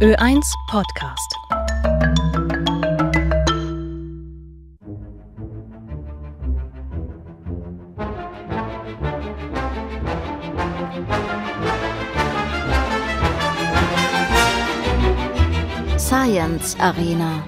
Ö1 Podcast. Science Arena.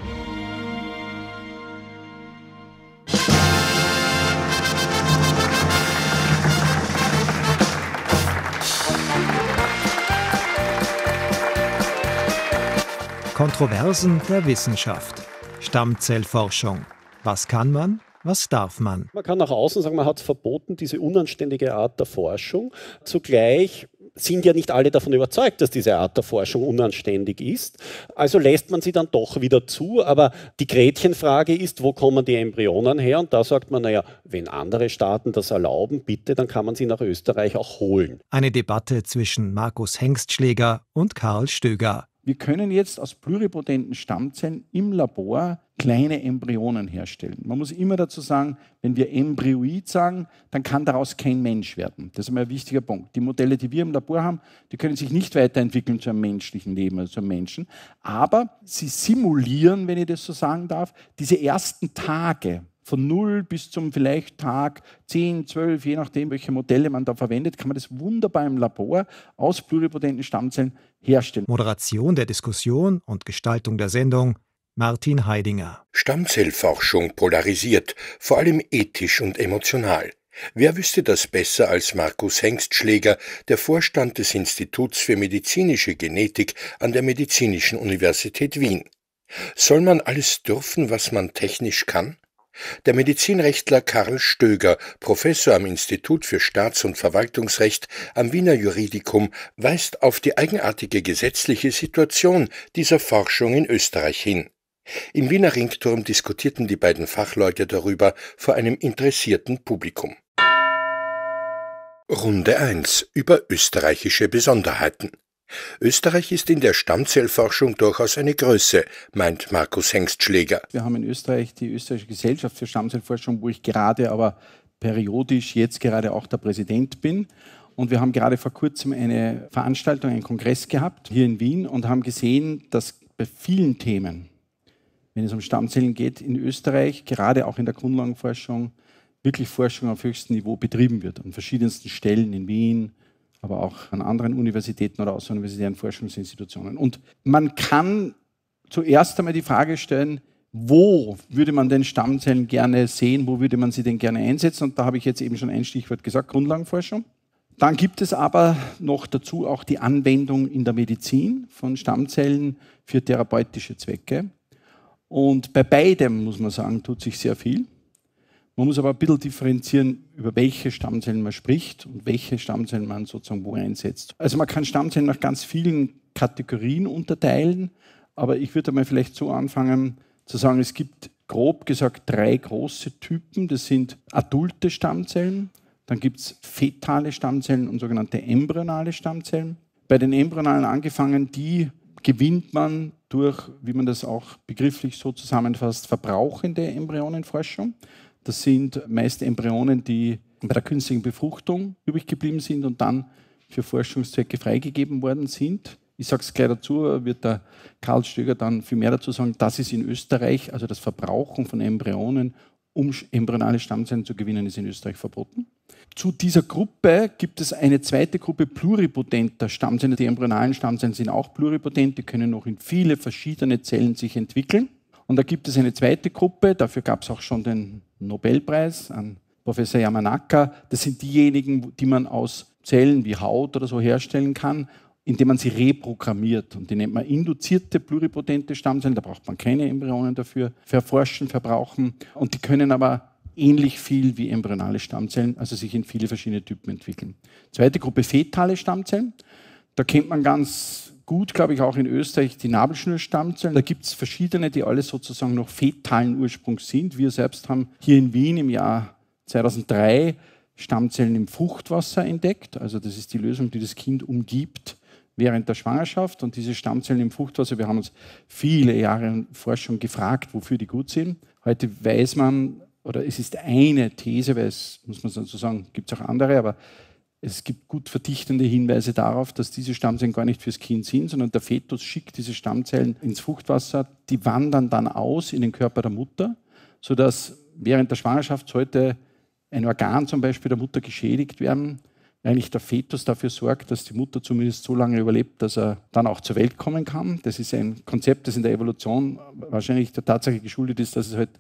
Kontroversen der Wissenschaft. Stammzellforschung. Was kann man? Was darf man? Man kann nach außen sagen, man hat verboten diese unanständige Art der Forschung. Zugleich sind ja nicht alle davon überzeugt, dass diese Art der Forschung unanständig ist. Also lässt man sie dann doch wieder zu. Aber die Gretchenfrage ist, wo kommen die Embryonen her? Und da sagt man, naja, wenn andere Staaten das erlauben, bitte, dann kann man sie nach Österreich auch holen. Eine Debatte zwischen Markus Hengstschläger und Karl Stöger wir können jetzt aus pluripotenten Stammzellen im Labor kleine Embryonen herstellen. Man muss immer dazu sagen, wenn wir Embryoid sagen, dann kann daraus kein Mensch werden. Das ist einmal ein wichtiger Punkt. Die Modelle, die wir im Labor haben, die können sich nicht weiterentwickeln zu einem menschlichen Leben, also zu einem Menschen. Aber sie simulieren, wenn ich das so sagen darf, diese ersten Tage von null bis zum vielleicht Tag 10, 12, je nachdem, welche Modelle man da verwendet, kann man das wunderbar im Labor aus pluripotenten Stammzellen herstellen. Moderation der Diskussion und Gestaltung der Sendung Martin Heidinger. Stammzellforschung polarisiert, vor allem ethisch und emotional. Wer wüsste das besser als Markus Hengstschläger, der Vorstand des Instituts für medizinische Genetik an der Medizinischen Universität Wien? Soll man alles dürfen, was man technisch kann? Der Medizinrechtler Karl Stöger, Professor am Institut für Staats- und Verwaltungsrecht am Wiener Juridikum, weist auf die eigenartige gesetzliche Situation dieser Forschung in Österreich hin. Im Wiener Ringturm diskutierten die beiden Fachleute darüber vor einem interessierten Publikum. Runde 1 über österreichische Besonderheiten Österreich ist in der Stammzellforschung durchaus eine Größe, meint Markus Hengstschläger. Wir haben in Österreich die Österreichische Gesellschaft für Stammzellforschung, wo ich gerade aber periodisch jetzt gerade auch der Präsident bin. Und wir haben gerade vor kurzem eine Veranstaltung, einen Kongress gehabt hier in Wien und haben gesehen, dass bei vielen Themen, wenn es um Stammzellen geht, in Österreich, gerade auch in der Grundlagenforschung, wirklich Forschung auf höchstem Niveau betrieben wird, an verschiedensten Stellen in Wien, aber auch an anderen Universitäten oder außeruniversitären Forschungsinstitutionen. Und man kann zuerst einmal die Frage stellen, wo würde man denn Stammzellen gerne sehen, wo würde man sie denn gerne einsetzen? Und da habe ich jetzt eben schon ein Stichwort gesagt, Grundlagenforschung. Dann gibt es aber noch dazu auch die Anwendung in der Medizin von Stammzellen für therapeutische Zwecke. Und bei beidem, muss man sagen, tut sich sehr viel. Man muss aber ein bisschen differenzieren, über welche Stammzellen man spricht und welche Stammzellen man sozusagen wo einsetzt. Also man kann Stammzellen nach ganz vielen Kategorien unterteilen, aber ich würde einmal vielleicht so anfangen zu sagen, es gibt grob gesagt drei große Typen. Das sind adulte Stammzellen, dann gibt es fetale Stammzellen und sogenannte embryonale Stammzellen. Bei den embryonalen angefangen, die gewinnt man durch, wie man das auch begrifflich so zusammenfasst, verbrauchende Embryonenforschung. Das sind meist Embryonen, die bei der künstlichen Befruchtung übrig geblieben sind und dann für Forschungszwecke freigegeben worden sind. Ich sage es gleich dazu, wird der Karl Stöger dann viel mehr dazu sagen, das ist in Österreich, also das Verbrauchen von Embryonen, um embryonale Stammzellen zu gewinnen, ist in Österreich verboten. Zu dieser Gruppe gibt es eine zweite Gruppe pluripotenter Stammzellen. Die embryonalen Stammzellen sind auch pluripotent, die können noch in viele verschiedene Zellen sich entwickeln. Und da gibt es eine zweite Gruppe, dafür gab es auch schon den Nobelpreis an Professor Yamanaka. Das sind diejenigen, die man aus Zellen wie Haut oder so herstellen kann, indem man sie reprogrammiert. Und die nennt man induzierte pluripotente Stammzellen. Da braucht man keine Embryonen dafür. Verforschen, verbrauchen. Und die können aber ähnlich viel wie embryonale Stammzellen, also sich in viele verschiedene Typen entwickeln. Zweite Gruppe fetale Stammzellen. Da kennt man ganz gut, glaube ich, auch in Österreich die Nabelschnurstammzellen. Da gibt es verschiedene, die alle sozusagen noch fetalen Ursprungs sind. Wir selbst haben hier in Wien im Jahr 2003 Stammzellen im Fruchtwasser entdeckt. Also das ist die Lösung, die das Kind umgibt während der Schwangerschaft. Und diese Stammzellen im Fruchtwasser, wir haben uns viele Jahre in Forschung gefragt, wofür die gut sind. Heute weiß man, oder es ist eine These, weil es, muss man so sagen, gibt es auch andere, aber es gibt gut verdichtende Hinweise darauf, dass diese Stammzellen gar nicht fürs Kind sind, sondern der Fetus schickt diese Stammzellen ins Fruchtwasser. Die wandern dann aus in den Körper der Mutter, sodass während der Schwangerschaft sollte ein Organ zum Beispiel der Mutter geschädigt werden, eigentlich der Fetus dafür sorgt, dass die Mutter zumindest so lange überlebt, dass er dann auch zur Welt kommen kann. Das ist ein Konzept, das in der Evolution wahrscheinlich der Tatsache geschuldet ist, dass es halt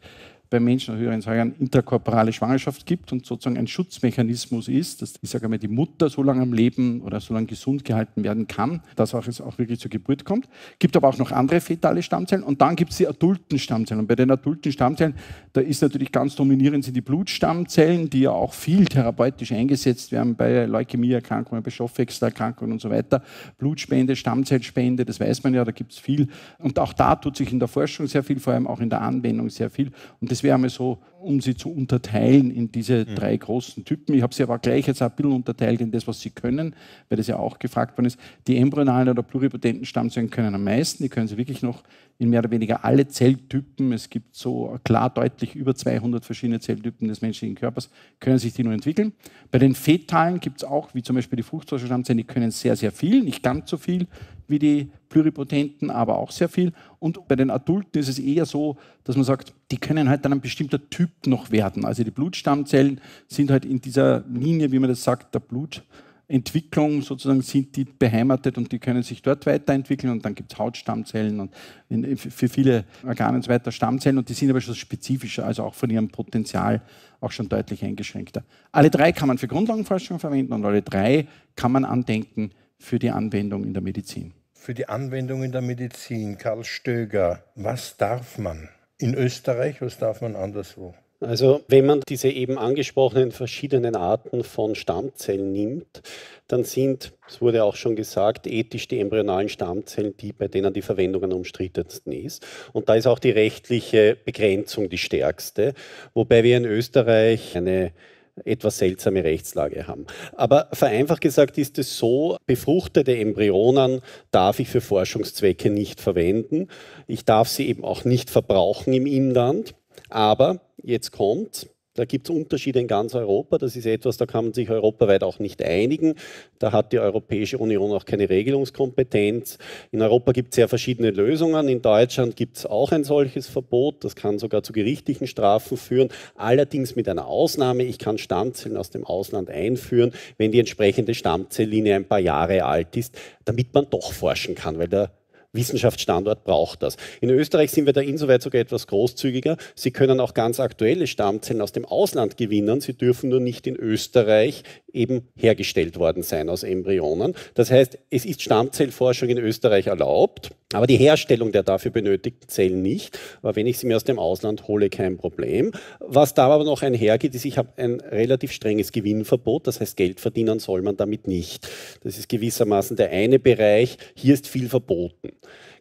bei Menschen aus höheren Säugern interkorporale Schwangerschaft gibt und sozusagen ein Schutzmechanismus ist, dass ich sage mal, die Mutter so lange am Leben oder so lange gesund gehalten werden kann, dass auch es auch wirklich zur Geburt kommt. Gibt aber auch noch andere fetale Stammzellen und dann gibt es die adulten Stammzellen. Und bei den adulten Stammzellen, da ist natürlich ganz dominierend sind die Blutstammzellen, die ja auch viel therapeutisch eingesetzt werden bei Leukämieerkrankungen, bei Stoffwechselerkrankungen und so weiter. Blutspende, Stammzellspende, das weiß man ja, da gibt es viel. Und auch da tut sich in der Forschung sehr viel, vor allem auch in der Anwendung sehr viel. Und das das wäre einmal so, um sie zu unterteilen in diese mhm. drei großen Typen. Ich habe sie aber gleich jetzt auch ein bisschen unterteilt in das, was sie können, weil das ja auch gefragt worden ist. Die embryonalen oder pluripotenten Stammzellen können am meisten, die können sie wirklich noch in mehr oder weniger alle Zelltypen, es gibt so klar deutlich über 200 verschiedene Zelltypen des menschlichen Körpers, können sich die nur entwickeln. Bei den Fetalen gibt es auch, wie zum Beispiel die Fruchtwasserstammzellen, die können sehr, sehr viel, nicht ganz so viel wie die Pluripotenten, aber auch sehr viel. Und bei den Adulten ist es eher so, dass man sagt, die können halt dann ein bestimmter Typ noch werden. Also die Blutstammzellen sind halt in dieser Linie, wie man das sagt, der Blut. Entwicklung sozusagen sind die beheimatet und die können sich dort weiterentwickeln und dann gibt es Hautstammzellen und für viele Organe und so weiter Stammzellen und die sind aber schon spezifischer, also auch von ihrem Potenzial auch schon deutlich eingeschränkter. Alle drei kann man für Grundlagenforschung verwenden und alle drei kann man andenken für die Anwendung in der Medizin. Für die Anwendung in der Medizin, Karl Stöger, was darf man in Österreich, was darf man anderswo? Also wenn man diese eben angesprochenen verschiedenen Arten von Stammzellen nimmt, dann sind, es wurde auch schon gesagt, ethisch die embryonalen Stammzellen die, bei denen die Verwendung am umstrittensten ist. Und da ist auch die rechtliche Begrenzung die stärkste, wobei wir in Österreich eine etwas seltsame Rechtslage haben. Aber vereinfacht gesagt ist es so, befruchtete Embryonen darf ich für Forschungszwecke nicht verwenden. Ich darf sie eben auch nicht verbrauchen im Inland. Aber jetzt kommt, da gibt es Unterschiede in ganz Europa. Das ist etwas, da kann man sich europaweit auch nicht einigen. Da hat die Europäische Union auch keine Regelungskompetenz. In Europa gibt es sehr verschiedene Lösungen. In Deutschland gibt es auch ein solches Verbot. Das kann sogar zu gerichtlichen Strafen führen. Allerdings mit einer Ausnahme. Ich kann Stammzellen aus dem Ausland einführen, wenn die entsprechende Stammzelllinie ein paar Jahre alt ist, damit man doch forschen kann, weil der Wissenschaftsstandort braucht das. In Österreich sind wir da insoweit sogar etwas großzügiger. Sie können auch ganz aktuelle Stammzellen aus dem Ausland gewinnen. Sie dürfen nur nicht in Österreich eben hergestellt worden sein aus Embryonen. Das heißt, es ist Stammzellforschung in Österreich erlaubt, aber die Herstellung der dafür benötigten Zellen nicht. Aber wenn ich sie mir aus dem Ausland hole, kein Problem. Was da aber noch einhergeht, ist, ich habe ein relativ strenges Gewinnverbot. Das heißt, Geld verdienen soll man damit nicht. Das ist gewissermaßen der eine Bereich. Hier ist viel verboten.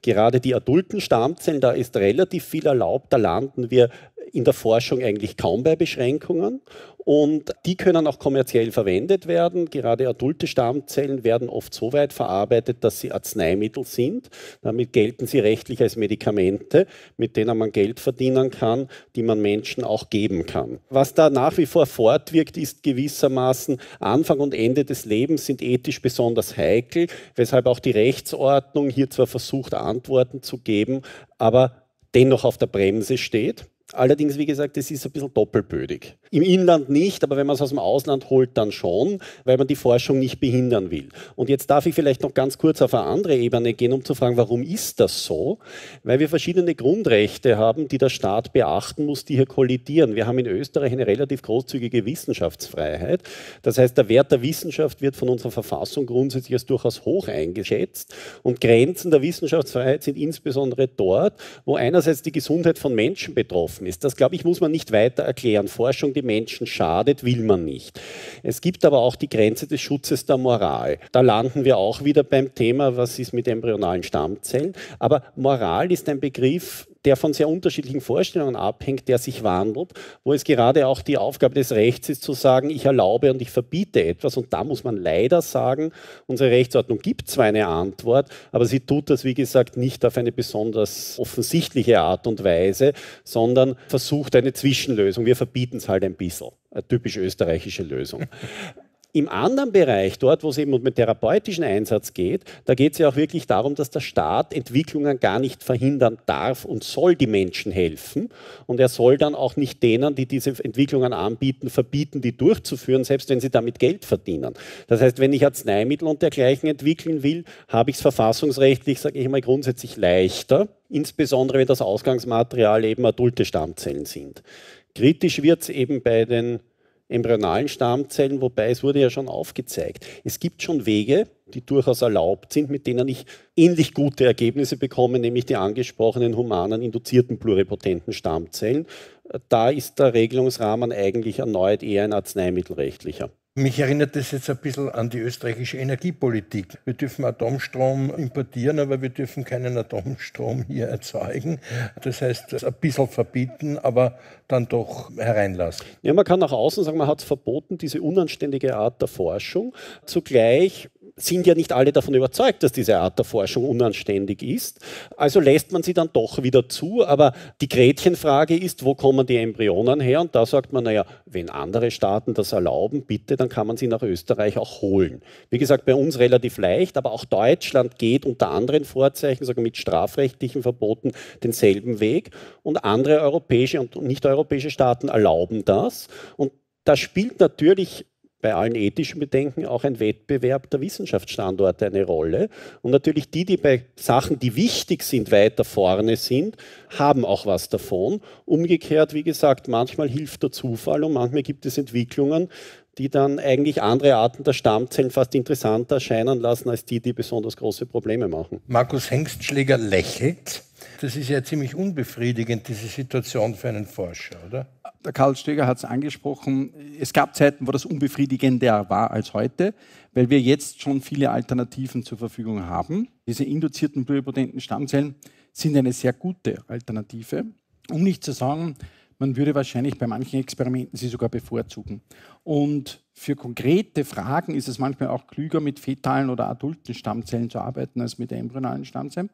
Gerade die adulten Stammzellen, da ist relativ viel erlaubt, da landen wir in der Forschung eigentlich kaum bei Beschränkungen und die können auch kommerziell verwendet werden. Gerade adulte Stammzellen werden oft so weit verarbeitet, dass sie Arzneimittel sind. Damit gelten sie rechtlich als Medikamente, mit denen man Geld verdienen kann, die man Menschen auch geben kann. Was da nach wie vor fortwirkt, ist gewissermaßen Anfang und Ende des Lebens sind ethisch besonders heikel, weshalb auch die Rechtsordnung hier zwar versucht, Antworten zu geben, aber dennoch auf der Bremse steht. Allerdings, wie gesagt, es ist ein bisschen doppelbödig. Im Inland nicht, aber wenn man es aus dem Ausland holt, dann schon, weil man die Forschung nicht behindern will. Und jetzt darf ich vielleicht noch ganz kurz auf eine andere Ebene gehen, um zu fragen, warum ist das so? Weil wir verschiedene Grundrechte haben, die der Staat beachten muss, die hier kollidieren. Wir haben in Österreich eine relativ großzügige Wissenschaftsfreiheit. Das heißt, der Wert der Wissenschaft wird von unserer Verfassung grundsätzlich als durchaus hoch eingeschätzt. Und Grenzen der Wissenschaftsfreiheit sind insbesondere dort, wo einerseits die Gesundheit von Menschen betroffen betroffen ist. Das, glaube ich, muss man nicht weiter erklären. Forschung, die Menschen schadet, will man nicht. Es gibt aber auch die Grenze des Schutzes der Moral. Da landen wir auch wieder beim Thema, was ist mit embryonalen Stammzellen. Aber Moral ist ein Begriff, der von sehr unterschiedlichen Vorstellungen abhängt, der sich wandelt, wo es gerade auch die Aufgabe des Rechts ist zu sagen, ich erlaube und ich verbiete etwas. Und da muss man leider sagen, unsere Rechtsordnung gibt zwar eine Antwort, aber sie tut das, wie gesagt, nicht auf eine besonders offensichtliche Art und Weise, sondern versucht eine Zwischenlösung. Wir verbieten es halt ein bisschen. Eine typisch österreichische Lösung. Im anderen Bereich, dort, wo es eben um den therapeutischen Einsatz geht, da geht es ja auch wirklich darum, dass der Staat Entwicklungen gar nicht verhindern darf und soll die Menschen helfen. Und er soll dann auch nicht denen, die diese Entwicklungen anbieten, verbieten, die durchzuführen, selbst wenn sie damit Geld verdienen. Das heißt, wenn ich Arzneimittel und dergleichen entwickeln will, habe ich es verfassungsrechtlich, sage ich mal, grundsätzlich leichter, insbesondere wenn das Ausgangsmaterial eben adulte Stammzellen sind. Kritisch wird es eben bei den embryonalen Stammzellen, wobei es wurde ja schon aufgezeigt, es gibt schon Wege, die durchaus erlaubt sind, mit denen ich ähnlich gute Ergebnisse bekomme, nämlich die angesprochenen humanen induzierten pluripotenten Stammzellen. Da ist der Regelungsrahmen eigentlich erneut eher ein arzneimittelrechtlicher. Mich erinnert das jetzt ein bisschen an die österreichische Energiepolitik. Wir dürfen Atomstrom importieren, aber wir dürfen keinen Atomstrom hier erzeugen. Das heißt, ein bisschen verbieten, aber dann doch hereinlassen. Ja, man kann nach außen sagen, man hat es verboten, diese unanständige Art der Forschung. Zugleich sind ja nicht alle davon überzeugt, dass diese Art der Forschung unanständig ist. Also lässt man sie dann doch wieder zu. Aber die Gretchenfrage ist, wo kommen die Embryonen her? Und da sagt man, naja, wenn andere Staaten das erlauben, bitte, dann kann man sie nach Österreich auch holen. Wie gesagt, bei uns relativ leicht, aber auch Deutschland geht unter anderen Vorzeichen, sogar mit strafrechtlichen Verboten, denselben Weg. Und andere europäische und nicht-europäische Staaten erlauben das. Und da spielt natürlich bei allen ethischen Bedenken auch ein Wettbewerb der Wissenschaftsstandorte eine Rolle. Und natürlich die, die bei Sachen, die wichtig sind, weiter vorne sind, haben auch was davon. Umgekehrt, wie gesagt, manchmal hilft der Zufall und manchmal gibt es Entwicklungen, die dann eigentlich andere Arten der Stammzellen fast interessanter erscheinen lassen als die, die besonders große Probleme machen. Markus Hengstschläger lächelt das ist ja ziemlich unbefriedigend, diese Situation für einen Forscher, oder? Der Karl Stöger hat es angesprochen, es gab Zeiten, wo das unbefriedigender war als heute, weil wir jetzt schon viele Alternativen zur Verfügung haben. Diese induzierten pluripotenten Stammzellen sind eine sehr gute Alternative, um nicht zu sagen, man würde wahrscheinlich bei manchen Experimenten sie sogar bevorzugen. Und für konkrete Fragen ist es manchmal auch klüger, mit fetalen oder adulten Stammzellen zu arbeiten, als mit embryonalen Stammzellen.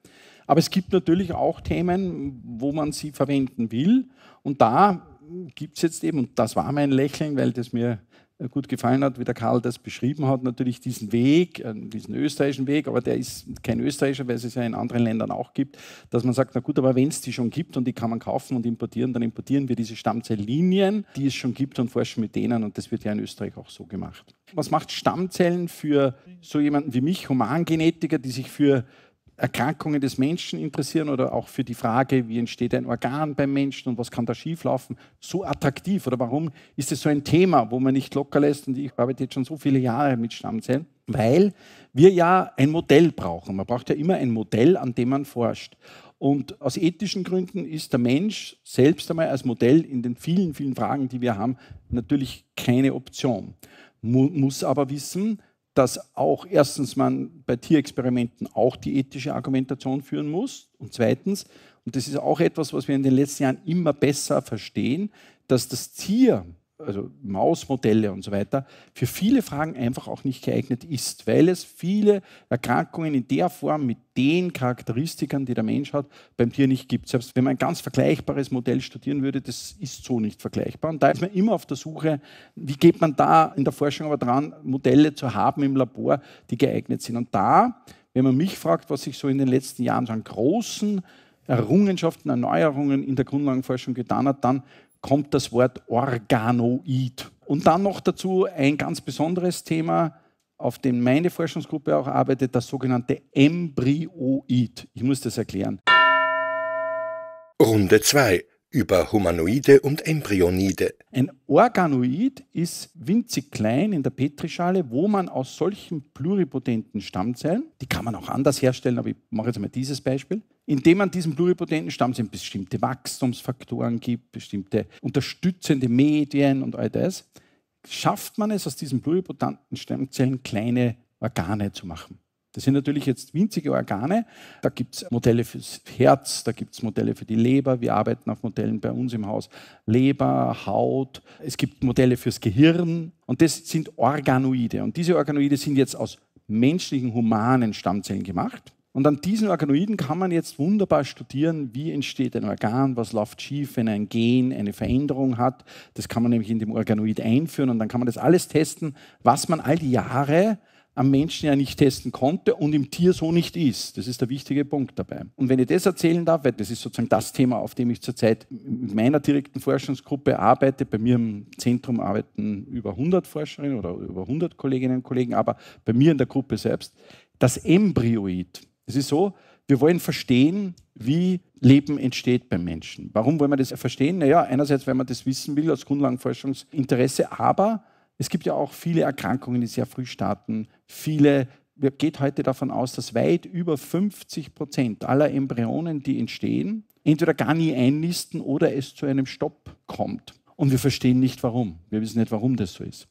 Aber es gibt natürlich auch Themen, wo man sie verwenden will. Und da gibt es jetzt eben, und das war mein Lächeln, weil das mir äh, gut gefallen hat, wie der Karl das beschrieben hat, natürlich diesen Weg, äh, diesen österreichischen Weg, aber der ist kein österreichischer, weil es es ja in anderen Ländern auch gibt, dass man sagt, na gut, aber wenn es die schon gibt und die kann man kaufen und importieren, dann importieren wir diese Stammzelllinien, die es schon gibt und forschen mit denen und das wird ja in Österreich auch so gemacht. Was macht Stammzellen für so jemanden wie mich, Humangenetiker, die sich für Erkrankungen des Menschen interessieren oder auch für die Frage, wie entsteht ein Organ beim Menschen und was kann da schieflaufen, so attraktiv? Oder warum ist es so ein Thema, wo man nicht locker lässt? Und ich arbeite jetzt schon so viele Jahre mit Stammzellen, weil wir ja ein Modell brauchen. Man braucht ja immer ein Modell, an dem man forscht. Und aus ethischen Gründen ist der Mensch selbst einmal als Modell in den vielen, vielen Fragen, die wir haben, natürlich keine Option. Mu muss aber wissen, dass auch erstens man bei Tierexperimenten auch die ethische Argumentation führen muss und zweitens, und das ist auch etwas, was wir in den letzten Jahren immer besser verstehen, dass das Tier also Mausmodelle und so weiter, für viele Fragen einfach auch nicht geeignet ist, weil es viele Erkrankungen in der Form mit den Charakteristikern, die der Mensch hat, beim Tier nicht gibt. Selbst wenn man ein ganz vergleichbares Modell studieren würde, das ist so nicht vergleichbar. Und da ist man immer auf der Suche, wie geht man da in der Forschung aber dran, Modelle zu haben im Labor, die geeignet sind. Und da, wenn man mich fragt, was ich so in den letzten Jahren so an großen Errungenschaften, Erneuerungen in der Grundlagenforschung getan hat, dann kommt das Wort Organoid. Und dann noch dazu ein ganz besonderes Thema, auf dem meine Forschungsgruppe auch arbeitet, das sogenannte Embryoid. Ich muss das erklären. Runde 2 über Humanoide und Embryonide. Ein Organoid ist winzig klein in der Petrischale, wo man aus solchen pluripotenten Stammzellen, die kann man auch anders herstellen, aber ich mache jetzt mal dieses Beispiel, indem man diesem pluripotenten Stammzellen bestimmte Wachstumsfaktoren gibt, bestimmte unterstützende Medien und all das, schafft man es, aus diesen pluripotenten Stammzellen kleine Organe zu machen. Das sind natürlich jetzt winzige Organe. Da gibt es Modelle fürs Herz, da gibt es Modelle für die Leber. Wir arbeiten auf Modellen bei uns im Haus. Leber, Haut. Es gibt Modelle fürs Gehirn. Und das sind Organoide. Und diese Organoide sind jetzt aus menschlichen, humanen Stammzellen gemacht. Und an diesen Organoiden kann man jetzt wunderbar studieren, wie entsteht ein Organ, was läuft schief, wenn ein Gen eine Veränderung hat. Das kann man nämlich in dem Organoid einführen und dann kann man das alles testen, was man all die Jahre am Menschen ja nicht testen konnte und im Tier so nicht ist. Das ist der wichtige Punkt dabei. Und wenn ich das erzählen darf, weil das ist sozusagen das Thema, auf dem ich zurzeit mit meiner direkten Forschungsgruppe arbeite. Bei mir im Zentrum arbeiten über 100 Forscherinnen oder über 100 Kolleginnen und Kollegen, aber bei mir in der Gruppe selbst. Das Embryoid, es ist so, wir wollen verstehen, wie Leben entsteht beim Menschen. Warum wollen wir das verstehen? Naja, einerseits, weil man das wissen will, aus Grundlagenforschungsinteresse, aber es gibt ja auch viele Erkrankungen, die sehr früh starten. Viele, man geht heute davon aus, dass weit über 50 Prozent aller Embryonen, die entstehen, entweder gar nie einnisten oder es zu einem Stopp kommt. Und wir verstehen nicht warum. Wir wissen nicht, warum das so ist.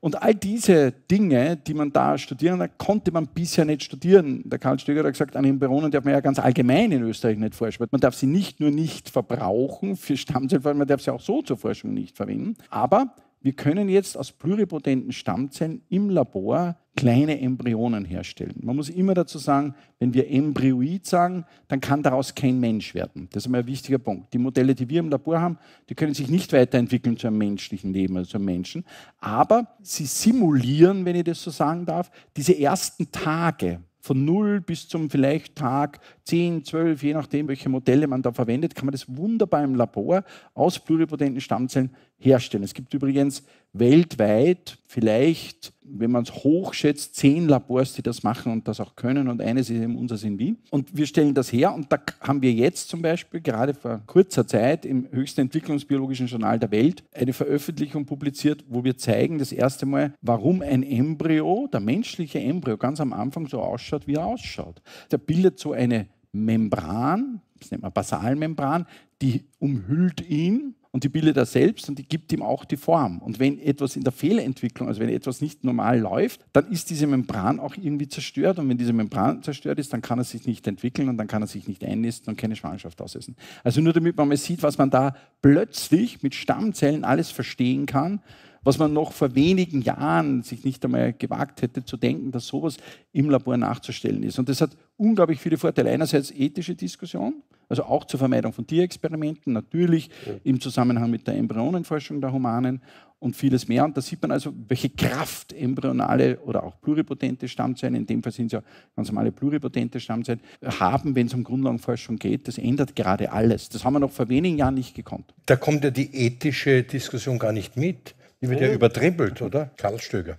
Und all diese Dinge, die man da studieren hat, konnte man bisher nicht studieren. Der Karl Stöger hat gesagt, an Himbeeronen darf man ja ganz allgemein in Österreich nicht forschen. Man darf sie nicht nur nicht verbrauchen für Stammzellen, man darf sie auch so zur Forschung nicht verwenden. Aber wir können jetzt aus pluripotenten Stammzellen im Labor kleine Embryonen herstellen. Man muss immer dazu sagen, wenn wir Embryoid sagen, dann kann daraus kein Mensch werden. Das ist einmal ein wichtiger Punkt. Die Modelle, die wir im Labor haben, die können sich nicht weiterentwickeln zu einem menschlichen Leben, also zu einem Menschen. Aber sie simulieren, wenn ich das so sagen darf, diese ersten Tage von null bis zum vielleicht Tag 10, 12, je nachdem, welche Modelle man da verwendet, kann man das wunderbar im Labor aus pluripotenten Stammzellen herstellen. Es gibt übrigens weltweit vielleicht wenn man es hochschätzt, zehn Labors, die das machen und das auch können. Und eines ist eben unser in Wien. Und wir stellen das her. Und da haben wir jetzt zum Beispiel gerade vor kurzer Zeit im höchsten entwicklungsbiologischen Journal der Welt eine Veröffentlichung publiziert, wo wir zeigen das erste Mal, warum ein Embryo, der menschliche Embryo, ganz am Anfang so ausschaut, wie er ausschaut. Der bildet so eine Membran, das nennt man Basalmembran, die umhüllt ihn und die bildet er selbst und die gibt ihm auch die Form. Und wenn etwas in der Fehlentwicklung, also wenn etwas nicht normal läuft, dann ist diese Membran auch irgendwie zerstört. Und wenn diese Membran zerstört ist, dann kann er sich nicht entwickeln und dann kann er sich nicht einnisten und keine Schwangerschaft aussetzen. Also nur damit man mal sieht, was man da plötzlich mit Stammzellen alles verstehen kann, was man noch vor wenigen Jahren sich nicht einmal gewagt hätte zu denken, dass sowas im Labor nachzustellen ist. Und das hat unglaublich viele Vorteile. Einerseits ethische Diskussion, also auch zur Vermeidung von Tierexperimenten, natürlich im Zusammenhang mit der Embryonenforschung der Humanen und vieles mehr. Und da sieht man also, welche Kraft embryonale oder auch pluripotente Stammzellen, in dem Fall sind es ja ganz normale pluripotente Stammzellen, haben, wenn es um Grundlagenforschung geht. Das ändert gerade alles. Das haben wir noch vor wenigen Jahren nicht gekonnt. Da kommt ja die ethische Diskussion gar nicht mit. Die wird ja oh. übertrippelt, oder? Karl Stöger.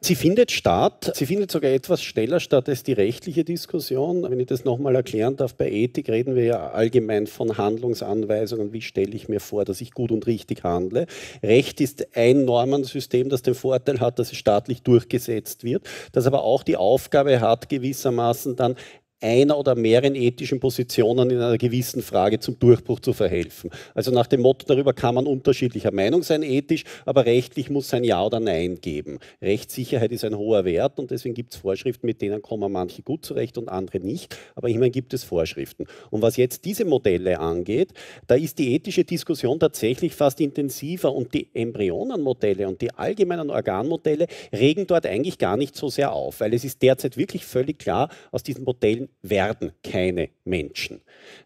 Sie findet statt, sie findet sogar etwas schneller statt als die rechtliche Diskussion. Wenn ich das nochmal erklären darf, bei Ethik reden wir ja allgemein von Handlungsanweisungen. Wie stelle ich mir vor, dass ich gut und richtig handle? Recht ist ein Normensystem, das den Vorteil hat, dass es staatlich durchgesetzt wird, das aber auch die Aufgabe hat, gewissermaßen dann einer oder mehreren ethischen Positionen in einer gewissen Frage zum Durchbruch zu verhelfen. Also nach dem Motto, darüber kann man unterschiedlicher Meinung sein, ethisch, aber rechtlich muss ein Ja oder Nein geben. Rechtssicherheit ist ein hoher Wert und deswegen gibt es Vorschriften, mit denen kommen manche gut zurecht und andere nicht, aber immerhin gibt es Vorschriften. Und was jetzt diese Modelle angeht, da ist die ethische Diskussion tatsächlich fast intensiver und die Embryonenmodelle und die allgemeinen Organmodelle regen dort eigentlich gar nicht so sehr auf, weil es ist derzeit wirklich völlig klar aus diesen Modellen Menschen werden keine Menschen.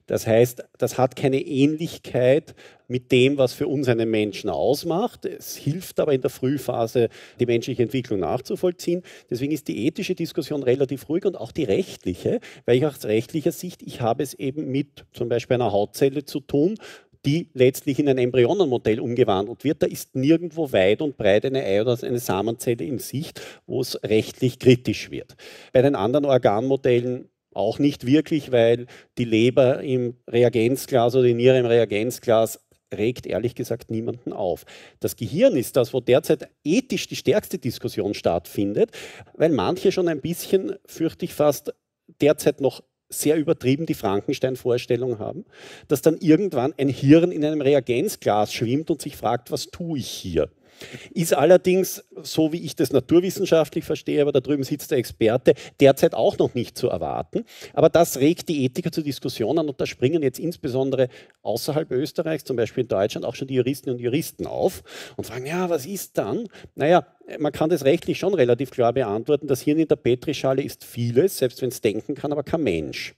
Das heißt, das hat keine Ähnlichkeit mit dem, was für uns einen Menschen ausmacht. Es hilft aber in der Frühphase, die menschliche Entwicklung nachzuvollziehen. Deswegen ist die ethische Diskussion relativ ruhig und auch die rechtliche, weil ich aus rechtlicher Sicht, ich habe es eben mit zum Beispiel einer Hautzelle zu tun, die letztlich in ein Embryonenmodell umgewandelt wird. Da ist nirgendwo weit und breit eine Ei- oder eine Samenzelle in Sicht, wo es rechtlich kritisch wird. Bei den anderen Organmodellen auch nicht wirklich, weil die Leber im Reagenzglas oder die Niere im Reagenzglas regt ehrlich gesagt niemanden auf. Das Gehirn ist das, wo derzeit ethisch die stärkste Diskussion stattfindet, weil manche schon ein bisschen, fürchte ich fast, derzeit noch sehr übertrieben die Frankenstein-Vorstellung haben, dass dann irgendwann ein Hirn in einem Reagenzglas schwimmt und sich fragt, was tue ich hier? Ist allerdings, so wie ich das naturwissenschaftlich verstehe, aber da drüben sitzt der Experte, derzeit auch noch nicht zu erwarten. Aber das regt die Ethiker zur Diskussion an und da springen jetzt insbesondere außerhalb Österreichs, zum Beispiel in Deutschland, auch schon die Juristinnen und Juristen auf und fragen, ja, was ist dann? Naja, man kann das rechtlich schon relativ klar beantworten. Das Hirn in der Petrischale ist vieles, selbst wenn es denken kann, aber kein Mensch.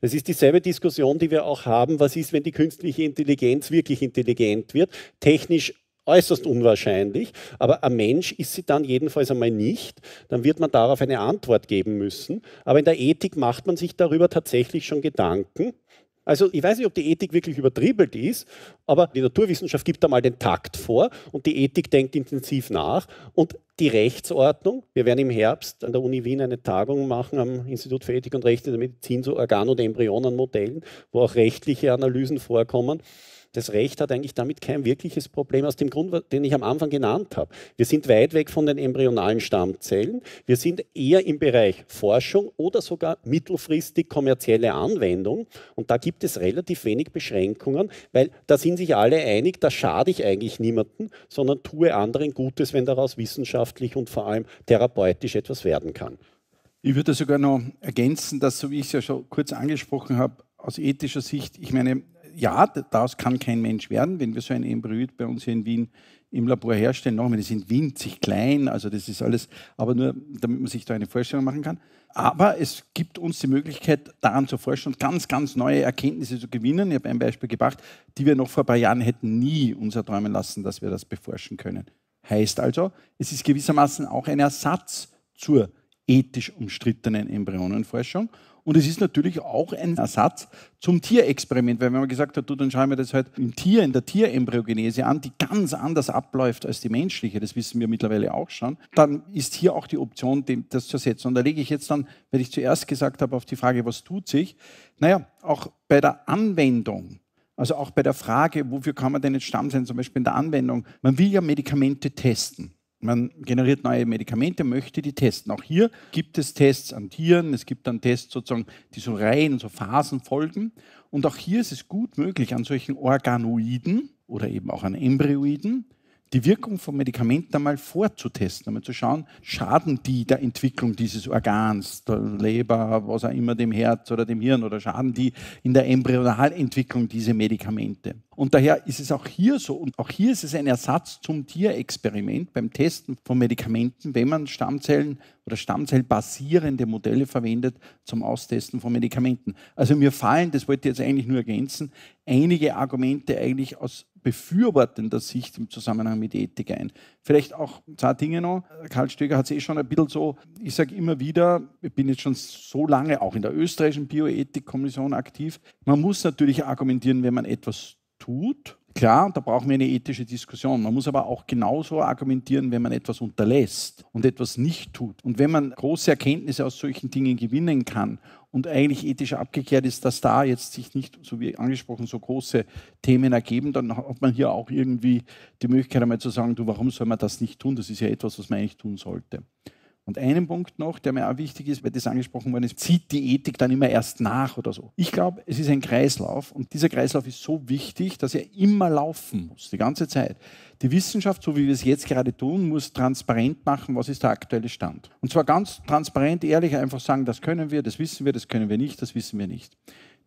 Das ist dieselbe Diskussion, die wir auch haben, was ist, wenn die künstliche Intelligenz wirklich intelligent wird, technisch äußerst unwahrscheinlich, aber ein Mensch ist sie dann jedenfalls einmal nicht, dann wird man darauf eine Antwort geben müssen. Aber in der Ethik macht man sich darüber tatsächlich schon Gedanken. Also ich weiß nicht, ob die Ethik wirklich übertriebelt ist, aber die Naturwissenschaft gibt da mal den Takt vor und die Ethik denkt intensiv nach. Und die Rechtsordnung, wir werden im Herbst an der Uni Wien eine Tagung machen am Institut für Ethik und Recht in der Medizin zu Organ- und Embryonenmodellen, wo auch rechtliche Analysen vorkommen das Recht hat eigentlich damit kein wirkliches Problem aus dem Grund, den ich am Anfang genannt habe. Wir sind weit weg von den embryonalen Stammzellen. Wir sind eher im Bereich Forschung oder sogar mittelfristig kommerzielle Anwendung. Und da gibt es relativ wenig Beschränkungen, weil da sind sich alle einig, da schade ich eigentlich niemanden, sondern tue anderen Gutes, wenn daraus wissenschaftlich und vor allem therapeutisch etwas werden kann. Ich würde sogar noch ergänzen, dass, so wie ich es ja schon kurz angesprochen habe, aus ethischer Sicht, ich meine, ja, daraus kann kein Mensch werden, wenn wir so ein Embryoid bei uns hier in Wien im Labor herstellen. Nochmal, die sind winzig klein, also das ist alles, aber nur, damit man sich da eine Vorstellung machen kann. Aber es gibt uns die Möglichkeit, daran zu forschen und ganz, ganz neue Erkenntnisse zu gewinnen. Ich habe ein Beispiel gebracht, die wir noch vor ein paar Jahren hätten nie uns erträumen lassen, dass wir das beforschen können. Heißt also, es ist gewissermaßen auch ein Ersatz zur ethisch umstrittenen Embryonenforschung und es ist natürlich auch ein Ersatz zum Tierexperiment, weil wenn man gesagt hat, du, dann schauen wir das halt im Tier, in der Tierembryogenese an, die ganz anders abläuft als die menschliche, das wissen wir mittlerweile auch schon, dann ist hier auch die Option, das zu ersetzen. Und da lege ich jetzt dann, weil ich zuerst gesagt habe, auf die Frage, was tut sich? Naja, auch bei der Anwendung also auch bei der Frage, wofür kann man denn jetzt Stamm sein, zum Beispiel in der Anwendung? Man will ja Medikamente testen. Man generiert neue Medikamente, möchte die testen. Auch hier gibt es Tests an Tieren, es gibt dann Tests sozusagen, die so Reihen, so Phasen folgen. Und auch hier ist es gut möglich, an solchen Organoiden oder eben auch an Embryoiden die Wirkung von Medikamenten einmal vorzutesten, einmal zu schauen, schaden die der Entwicklung dieses Organs, der Leber, was auch immer, dem Herz oder dem Hirn oder schaden die in der Embryonalentwicklung diese Medikamente. Und daher ist es auch hier so, und auch hier ist es ein Ersatz zum Tierexperiment beim Testen von Medikamenten, wenn man Stammzellen oder stammzellbasierende Modelle verwendet zum Austesten von Medikamenten. Also mir fallen, das wollte ich jetzt eigentlich nur ergänzen, einige Argumente eigentlich aus befürwortender Sicht im Zusammenhang mit Ethik ein. Vielleicht auch zwei Dinge noch. Karl Stöger hat es eh schon ein bisschen so, ich sage immer wieder, ich bin jetzt schon so lange auch in der österreichischen Bioethikkommission aktiv. Man muss natürlich argumentieren, wenn man etwas tut. Klar, da brauchen wir eine ethische Diskussion. Man muss aber auch genauso argumentieren, wenn man etwas unterlässt und etwas nicht tut. Und wenn man große Erkenntnisse aus solchen Dingen gewinnen kann und eigentlich ethisch abgekehrt ist, dass da jetzt sich nicht, so wie angesprochen, so große Themen ergeben, dann hat man hier auch irgendwie die Möglichkeit einmal zu sagen, du, warum soll man das nicht tun? Das ist ja etwas, was man eigentlich tun sollte. Und einen Punkt noch, der mir auch wichtig ist, weil das angesprochen worden ist, zieht die Ethik dann immer erst nach oder so. Ich glaube, es ist ein Kreislauf und dieser Kreislauf ist so wichtig, dass er immer laufen muss, die ganze Zeit. Die Wissenschaft, so wie wir es jetzt gerade tun, muss transparent machen, was ist der aktuelle Stand. Und zwar ganz transparent, ehrlich einfach sagen, das können wir, das wissen wir, das können wir nicht, das wissen wir nicht.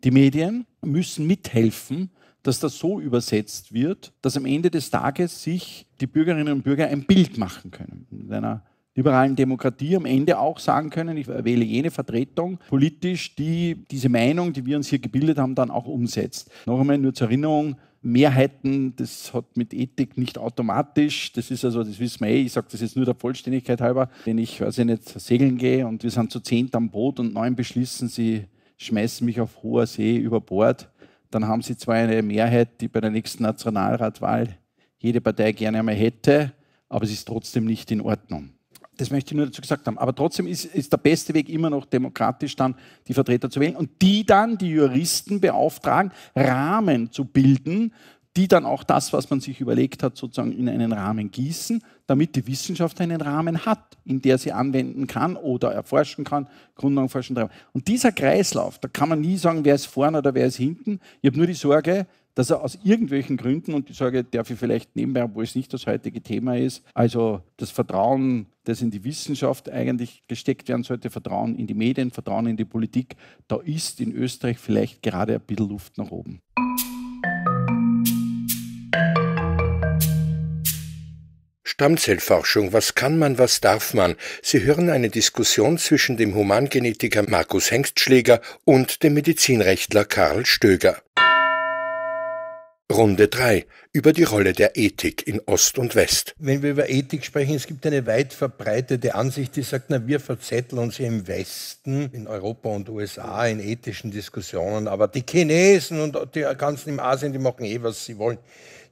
Die Medien müssen mithelfen, dass das so übersetzt wird, dass am Ende des Tages sich die Bürgerinnen und Bürger ein Bild machen können. In einer liberalen Demokratie am Ende auch sagen können, ich wähle jene Vertretung politisch, die diese Meinung, die wir uns hier gebildet haben, dann auch umsetzt. Noch einmal nur zur Erinnerung, Mehrheiten, das hat mit Ethik nicht automatisch, das ist also, das wissen wir eh, ich sage das jetzt nur der Vollständigkeit halber, wenn ich, weiß ich nicht, segeln gehe und wir sind zu zehnt am Boot und neun beschließen, sie schmeißen mich auf hoher See über Bord, dann haben sie zwar eine Mehrheit, die bei der nächsten Nationalratwahl jede Partei gerne einmal hätte, aber es ist trotzdem nicht in Ordnung. Das möchte ich nur dazu gesagt haben. Aber trotzdem ist, ist der beste Weg immer noch demokratisch dann, die Vertreter zu wählen und die dann, die Juristen beauftragen, Rahmen zu bilden, die dann auch das, was man sich überlegt hat, sozusagen in einen Rahmen gießen, damit die Wissenschaft einen Rahmen hat, in der sie anwenden kann oder erforschen kann, Grundlagen forschen. Und dieser Kreislauf, da kann man nie sagen, wer ist vorne oder wer ist hinten. Ich habe nur die Sorge, dass er aus irgendwelchen Gründen, und ich sage, darf ich vielleicht nebenbei, obwohl es nicht das heutige Thema ist, also das Vertrauen, das in die Wissenschaft eigentlich gesteckt werden sollte, Vertrauen in die Medien, Vertrauen in die Politik, da ist in Österreich vielleicht gerade ein bisschen Luft nach oben. Stammzellforschung, was kann man, was darf man? Sie hören eine Diskussion zwischen dem Humangenetiker Markus Hengstschläger und dem Medizinrechtler Karl Stöger. Runde 3 über die Rolle der Ethik in Ost und West. Wenn wir über Ethik sprechen, es gibt eine weit verbreitete Ansicht, die sagt, na, wir verzetteln uns hier im Westen, in Europa und USA, in ethischen Diskussionen, aber die Chinesen und die ganzen im Asien, die machen eh, was sie wollen.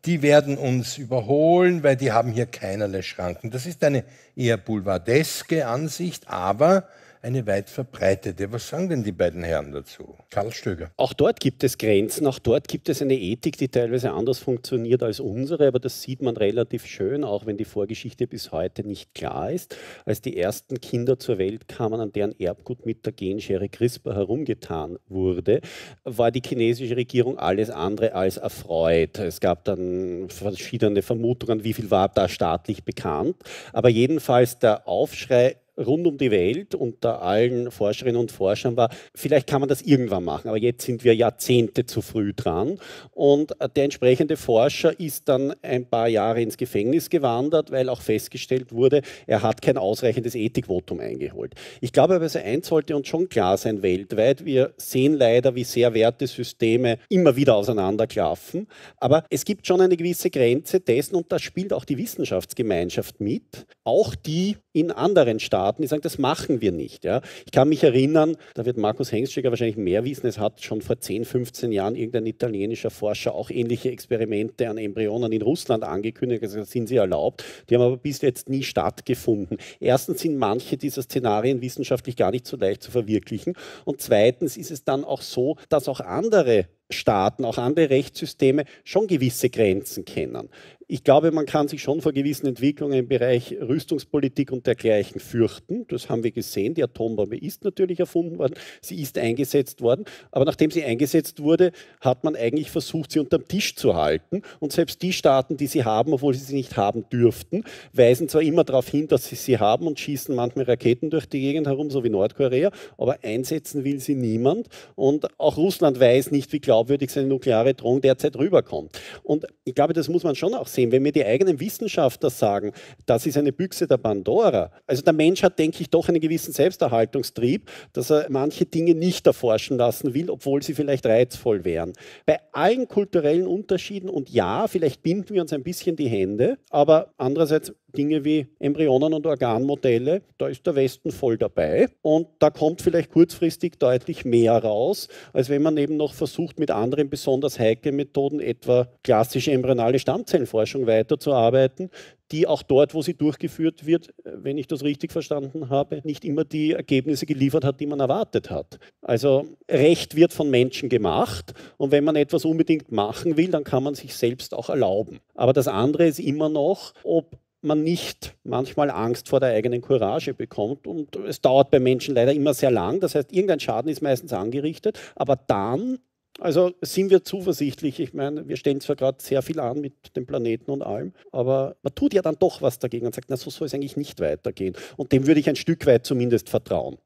Die werden uns überholen, weil die haben hier keinerlei Schranken. Das ist eine eher boulevardeske Ansicht, aber eine weit verbreitete. Was sagen denn die beiden Herren dazu? Karl Stöger. Auch dort gibt es Grenzen, auch dort gibt es eine Ethik, die teilweise anders funktioniert als unsere, aber das sieht man relativ schön, auch wenn die Vorgeschichte bis heute nicht klar ist. Als die ersten Kinder zur Welt kamen, an deren Erbgut mit der Genschere CRISPR herumgetan wurde, war die chinesische Regierung alles andere als erfreut. Es gab dann verschiedene Vermutungen, wie viel war da staatlich bekannt. Aber jedenfalls der Aufschrei rund um die Welt unter allen Forscherinnen und Forschern war, vielleicht kann man das irgendwann machen, aber jetzt sind wir Jahrzehnte zu früh dran. Und äh, der entsprechende Forscher ist dann ein paar Jahre ins Gefängnis gewandert, weil auch festgestellt wurde, er hat kein ausreichendes Ethikvotum eingeholt. Ich glaube aber, also eins sollte uns schon klar sein weltweit. Wir sehen leider, wie sehr Wertesysteme immer wieder auseinanderklaffen. Aber es gibt schon eine gewisse Grenze dessen und da spielt auch die Wissenschaftsgemeinschaft mit, auch die in anderen Staaten Staaten, die sagen, das machen wir nicht. Ja. Ich kann mich erinnern, da wird Markus Hengstschicker wahrscheinlich mehr wissen, es hat schon vor 10, 15 Jahren irgendein italienischer Forscher auch ähnliche Experimente an Embryonen in Russland angekündigt, also sind sie erlaubt. Die haben aber bis jetzt nie stattgefunden. Erstens sind manche dieser Szenarien wissenschaftlich gar nicht so leicht zu verwirklichen und zweitens ist es dann auch so, dass auch andere Staaten, auch andere Rechtssysteme schon gewisse Grenzen kennen. Ich glaube, man kann sich schon vor gewissen Entwicklungen im Bereich Rüstungspolitik und dergleichen fürchten. Das haben wir gesehen. Die Atombombe ist natürlich erfunden worden. Sie ist eingesetzt worden. Aber nachdem sie eingesetzt wurde, hat man eigentlich versucht, sie unterm Tisch zu halten. Und selbst die Staaten, die sie haben, obwohl sie sie nicht haben dürften, weisen zwar immer darauf hin, dass sie sie haben und schießen manchmal Raketen durch die Gegend herum, so wie Nordkorea. Aber einsetzen will sie niemand. Und auch Russland weiß nicht, wie glaubwürdig glaubwürdig seine nukleare Drohung derzeit rüberkommt. Und ich glaube, das muss man schon auch sehen. Wenn mir die eigenen Wissenschaftler sagen, das ist eine Büchse der Pandora, also der Mensch hat, denke ich, doch einen gewissen Selbsterhaltungstrieb, dass er manche Dinge nicht erforschen lassen will, obwohl sie vielleicht reizvoll wären. Bei allen kulturellen Unterschieden und ja, vielleicht binden wir uns ein bisschen die Hände, aber andererseits Dinge wie Embryonen- und Organmodelle, da ist der Westen voll dabei und da kommt vielleicht kurzfristig deutlich mehr raus, als wenn man eben noch versucht, mit anderen besonders heiklen Methoden, etwa klassische embryonale Stammzellenforschung weiterzuarbeiten, die auch dort, wo sie durchgeführt wird, wenn ich das richtig verstanden habe, nicht immer die Ergebnisse geliefert hat, die man erwartet hat. Also Recht wird von Menschen gemacht und wenn man etwas unbedingt machen will, dann kann man sich selbst auch erlauben. Aber das andere ist immer noch, ob man nicht manchmal Angst vor der eigenen Courage bekommt. Und es dauert bei Menschen leider immer sehr lang. Das heißt, irgendein Schaden ist meistens angerichtet. Aber dann, also sind wir zuversichtlich. Ich meine, wir stellen zwar gerade sehr viel an mit dem Planeten und allem, aber man tut ja dann doch was dagegen und sagt, na, so soll es eigentlich nicht weitergehen. Und dem würde ich ein Stück weit zumindest vertrauen.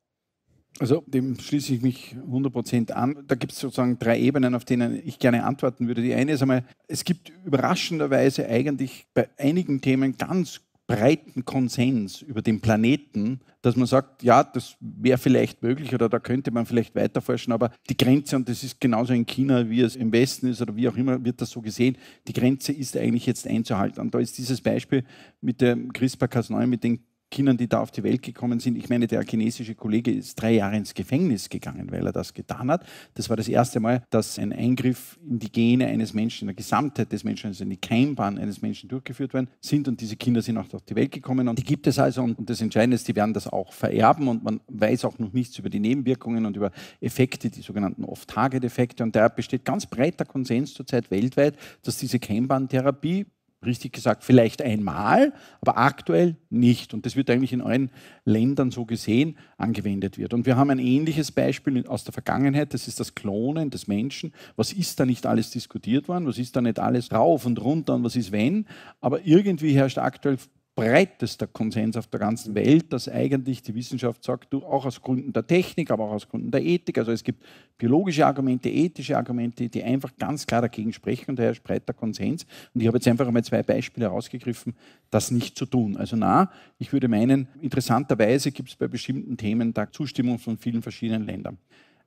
Also dem schließe ich mich 100% an. Da gibt es sozusagen drei Ebenen, auf denen ich gerne antworten würde. Die eine ist einmal, es gibt überraschenderweise eigentlich bei einigen Themen ganz breiten Konsens über den Planeten, dass man sagt, ja, das wäre vielleicht möglich oder da könnte man vielleicht weiterforschen, aber die Grenze, und das ist genauso in China, wie es im Westen ist oder wie auch immer, wird das so gesehen, die Grenze ist eigentlich jetzt einzuhalten. Und da ist dieses Beispiel mit der CRISPR-Cas9, mit den Kindern, die da auf die Welt gekommen sind. Ich meine, der chinesische Kollege ist drei Jahre ins Gefängnis gegangen, weil er das getan hat. Das war das erste Mal, dass ein Eingriff in die Gene eines Menschen, in der Gesamtheit des Menschen, also in die Keimbahn eines Menschen durchgeführt worden sind. Und diese Kinder sind auch auf die Welt gekommen. Und die gibt es also. Und das Entscheidende ist, die werden das auch vererben. Und man weiß auch noch nichts über die Nebenwirkungen und über Effekte, die sogenannten Off-Target-Effekte. Und da besteht ganz breiter Konsens zurzeit weltweit, dass diese Keimbahntherapie richtig gesagt, vielleicht einmal, aber aktuell nicht. Und das wird eigentlich in allen Ländern so gesehen angewendet wird. Und wir haben ein ähnliches Beispiel aus der Vergangenheit, das ist das Klonen des Menschen. Was ist da nicht alles diskutiert worden? Was ist da nicht alles rauf und runter und was ist wenn? Aber irgendwie herrscht aktuell breitester Konsens auf der ganzen Welt, dass eigentlich die Wissenschaft sagt, du, auch aus Gründen der Technik, aber auch aus Gründen der Ethik, also es gibt biologische Argumente, ethische Argumente, die einfach ganz klar dagegen sprechen und daher ist breiter Konsens. Und ich habe jetzt einfach einmal zwei Beispiele herausgegriffen, das nicht zu tun. Also na, ich würde meinen, interessanterweise gibt es bei bestimmten Themen da Zustimmung von vielen verschiedenen Ländern.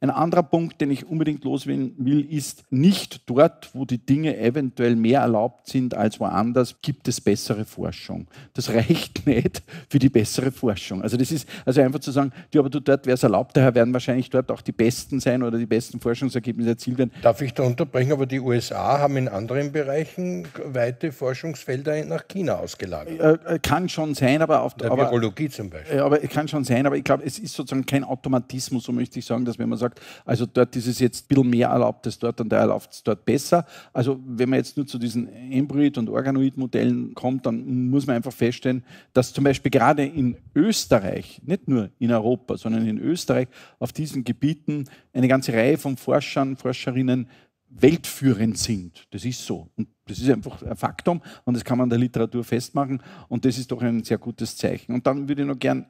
Ein anderer Punkt, den ich unbedingt loswerden will, ist, nicht dort, wo die Dinge eventuell mehr erlaubt sind als woanders, gibt es bessere Forschung. Das reicht nicht für die bessere Forschung. Also das ist also einfach zu sagen, ja, aber du, dort wäre es erlaubt, daher werden wahrscheinlich dort auch die Besten sein oder die besten Forschungsergebnisse erzielt werden. Darf ich da unterbrechen, aber die USA haben in anderen Bereichen weite Forschungsfelder nach China ausgelagert. Äh, äh kann schon sein, aber auf der aber, Virologie zum Beispiel. Äh, aber kann schon sein, aber ich glaube, es ist sozusagen kein Automatismus, so möchte ich sagen, dass wenn man sagt, sagt, also dort ist es jetzt ein bisschen mehr erlaubt als dort und da erlaubt es dort besser. Also wenn man jetzt nur zu diesen Embryoid- und Organoid-Modellen kommt, dann muss man einfach feststellen, dass zum Beispiel gerade in Österreich, nicht nur in Europa, sondern in Österreich auf diesen Gebieten eine ganze Reihe von Forschern, Forscherinnen weltführend sind. Das ist so. Und das ist einfach ein Faktum und das kann man in der Literatur festmachen und das ist doch ein sehr gutes Zeichen. Und dann würde ich noch gern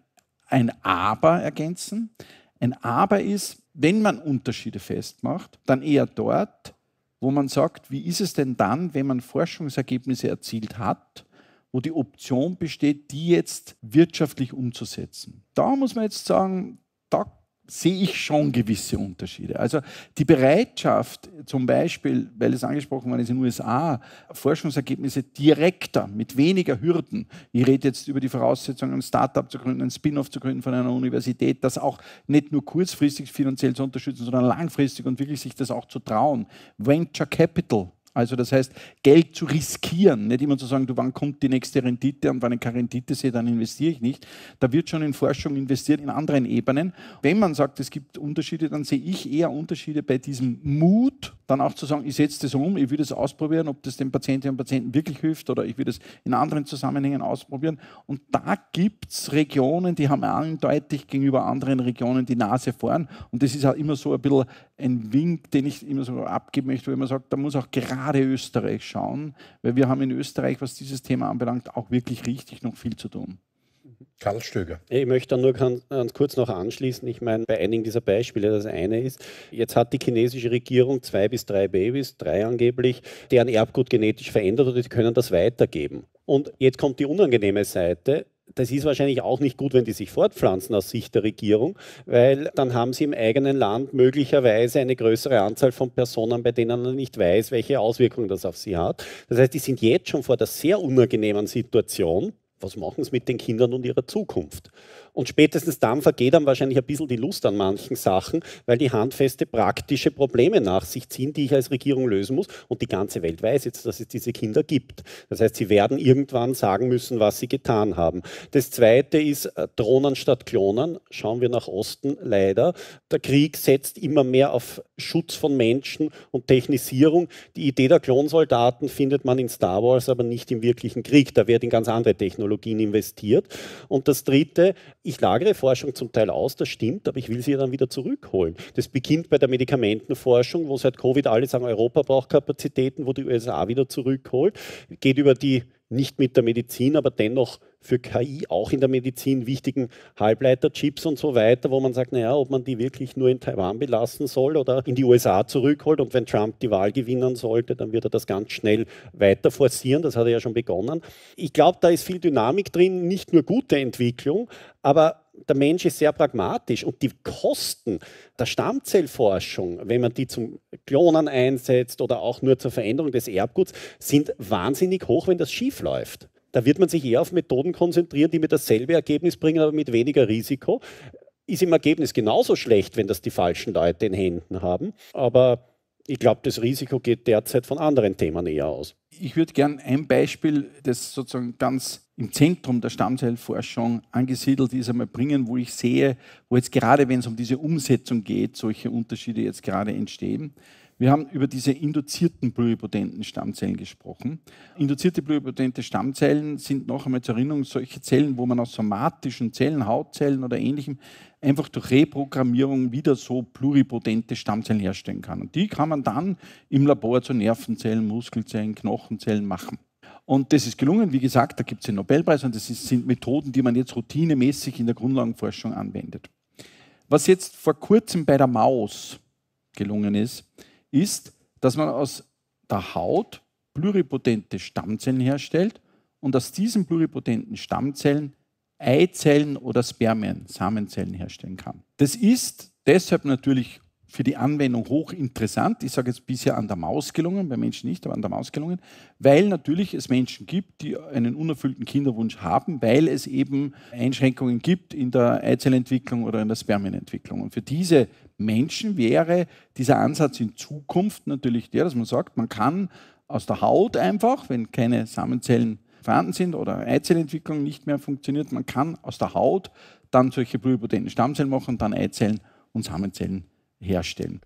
ein Aber ergänzen. Ein Aber ist, wenn man Unterschiede festmacht, dann eher dort, wo man sagt, wie ist es denn dann, wenn man Forschungsergebnisse erzielt hat, wo die Option besteht, die jetzt wirtschaftlich umzusetzen. Da muss man jetzt sagen, da sehe ich schon gewisse Unterschiede. Also die Bereitschaft, zum Beispiel, weil es angesprochen worden ist, in den USA Forschungsergebnisse direkter, mit weniger Hürden, ich rede jetzt über die Voraussetzungen, ein Startup zu gründen, ein Spin-off zu gründen von einer Universität, das auch nicht nur kurzfristig finanziell zu unterstützen, sondern langfristig und wirklich sich das auch zu trauen. Venture Capital also das heißt, Geld zu riskieren, nicht immer zu sagen, du, wann kommt die nächste Rendite und wann ich keine Rendite sehe, dann investiere ich nicht. Da wird schon in Forschung investiert, in anderen Ebenen. Wenn man sagt, es gibt Unterschiede, dann sehe ich eher Unterschiede bei diesem Mut, dann auch zu sagen, ich setze das um, ich will das ausprobieren, ob das den Patientinnen und Patienten wirklich hilft oder ich will das in anderen Zusammenhängen ausprobieren. Und da gibt es Regionen, die haben eindeutig gegenüber anderen Regionen die Nase vorn. Und das ist auch immer so ein bisschen ein Wink, den ich immer so abgeben möchte, wenn man sagt, da muss auch gerade Österreich schauen, weil wir haben in Österreich, was dieses Thema anbelangt, auch wirklich richtig noch viel zu tun. Karl Stöger. Ich möchte da nur ganz kurz noch anschließen. Ich meine, bei einigen dieser Beispiele, das eine ist, jetzt hat die chinesische Regierung zwei bis drei Babys, drei angeblich, deren Erbgut genetisch verändert oder sie können das weitergeben. Und jetzt kommt die unangenehme Seite das ist wahrscheinlich auch nicht gut, wenn die sich fortpflanzen aus Sicht der Regierung, weil dann haben sie im eigenen Land möglicherweise eine größere Anzahl von Personen, bei denen man nicht weiß, welche Auswirkungen das auf sie hat. Das heißt, die sind jetzt schon vor der sehr unangenehmen Situation, was machen sie mit den Kindern und ihrer Zukunft? Und spätestens dann vergeht einem wahrscheinlich ein bisschen die Lust an manchen Sachen, weil die handfeste praktische Probleme nach sich ziehen, die ich als Regierung lösen muss. Und die ganze Welt weiß jetzt, dass es diese Kinder gibt. Das heißt, sie werden irgendwann sagen müssen, was sie getan haben. Das Zweite ist Drohnen äh, statt Klonen. Schauen wir nach Osten leider. Der Krieg setzt immer mehr auf Schutz von Menschen und Technisierung. Die Idee der Klonsoldaten findet man in Star Wars, aber nicht im wirklichen Krieg. Da wird in ganz andere Technologien investiert. Und das Dritte, ich lagere Forschung zum Teil aus, das stimmt, aber ich will sie dann wieder zurückholen. Das beginnt bei der Medikamentenforschung, wo seit Covid alle sagen, Europa braucht Kapazitäten, wo die USA wieder zurückholt, geht über die nicht mit der Medizin, aber dennoch für KI auch in der Medizin wichtigen Halbleiterchips und so weiter, wo man sagt, naja, ob man die wirklich nur in Taiwan belassen soll oder in die USA zurückholt. Und wenn Trump die Wahl gewinnen sollte, dann wird er das ganz schnell weiter forcieren. Das hat er ja schon begonnen. Ich glaube, da ist viel Dynamik drin, nicht nur gute Entwicklung, aber der Mensch ist sehr pragmatisch und die Kosten der Stammzellforschung, wenn man die zum Klonen einsetzt oder auch nur zur Veränderung des Erbguts, sind wahnsinnig hoch, wenn das schief läuft. Da wird man sich eher auf Methoden konzentrieren, die mir dasselbe Ergebnis bringen, aber mit weniger Risiko. Ist im Ergebnis genauso schlecht, wenn das die falschen Leute in Händen haben. Aber ich glaube, das Risiko geht derzeit von anderen Themen eher aus. Ich würde gerne ein Beispiel, das sozusagen ganz im Zentrum der Stammzellforschung angesiedelt ist, einmal bringen, wo ich sehe, wo jetzt gerade, wenn es um diese Umsetzung geht, solche Unterschiede jetzt gerade entstehen. Wir haben über diese induzierten pluripotenten Stammzellen gesprochen. Induzierte pluripotente Stammzellen sind noch einmal zur Erinnerung solche Zellen, wo man aus somatischen Zellen, Hautzellen oder ähnlichem einfach durch Reprogrammierung wieder so pluripotente Stammzellen herstellen kann. Und die kann man dann im Labor zu Nervenzellen, Muskelzellen, Knochenzellen machen. Und das ist gelungen. Wie gesagt, da gibt es den Nobelpreis und das sind Methoden, die man jetzt routinemäßig in der Grundlagenforschung anwendet. Was jetzt vor kurzem bei der Maus gelungen ist, ist, dass man aus der Haut pluripotente Stammzellen herstellt und aus diesen pluripotenten Stammzellen Eizellen oder Spermien, Samenzellen herstellen kann. Das ist deshalb natürlich für die Anwendung hochinteressant. Ich sage jetzt bisher an der Maus gelungen, bei Menschen nicht, aber an der Maus gelungen, weil natürlich es Menschen gibt, die einen unerfüllten Kinderwunsch haben, weil es eben Einschränkungen gibt in der Eizellentwicklung oder in der Spermienentwicklung. Und für diese Menschen wäre dieser Ansatz in Zukunft natürlich der, dass man sagt, man kann aus der Haut einfach, wenn keine Samenzellen vorhanden sind oder Eizellentwicklung nicht mehr funktioniert, man kann aus der Haut dann solche pluripotenten Stammzellen machen, dann Eizellen und Samenzellen herstellen.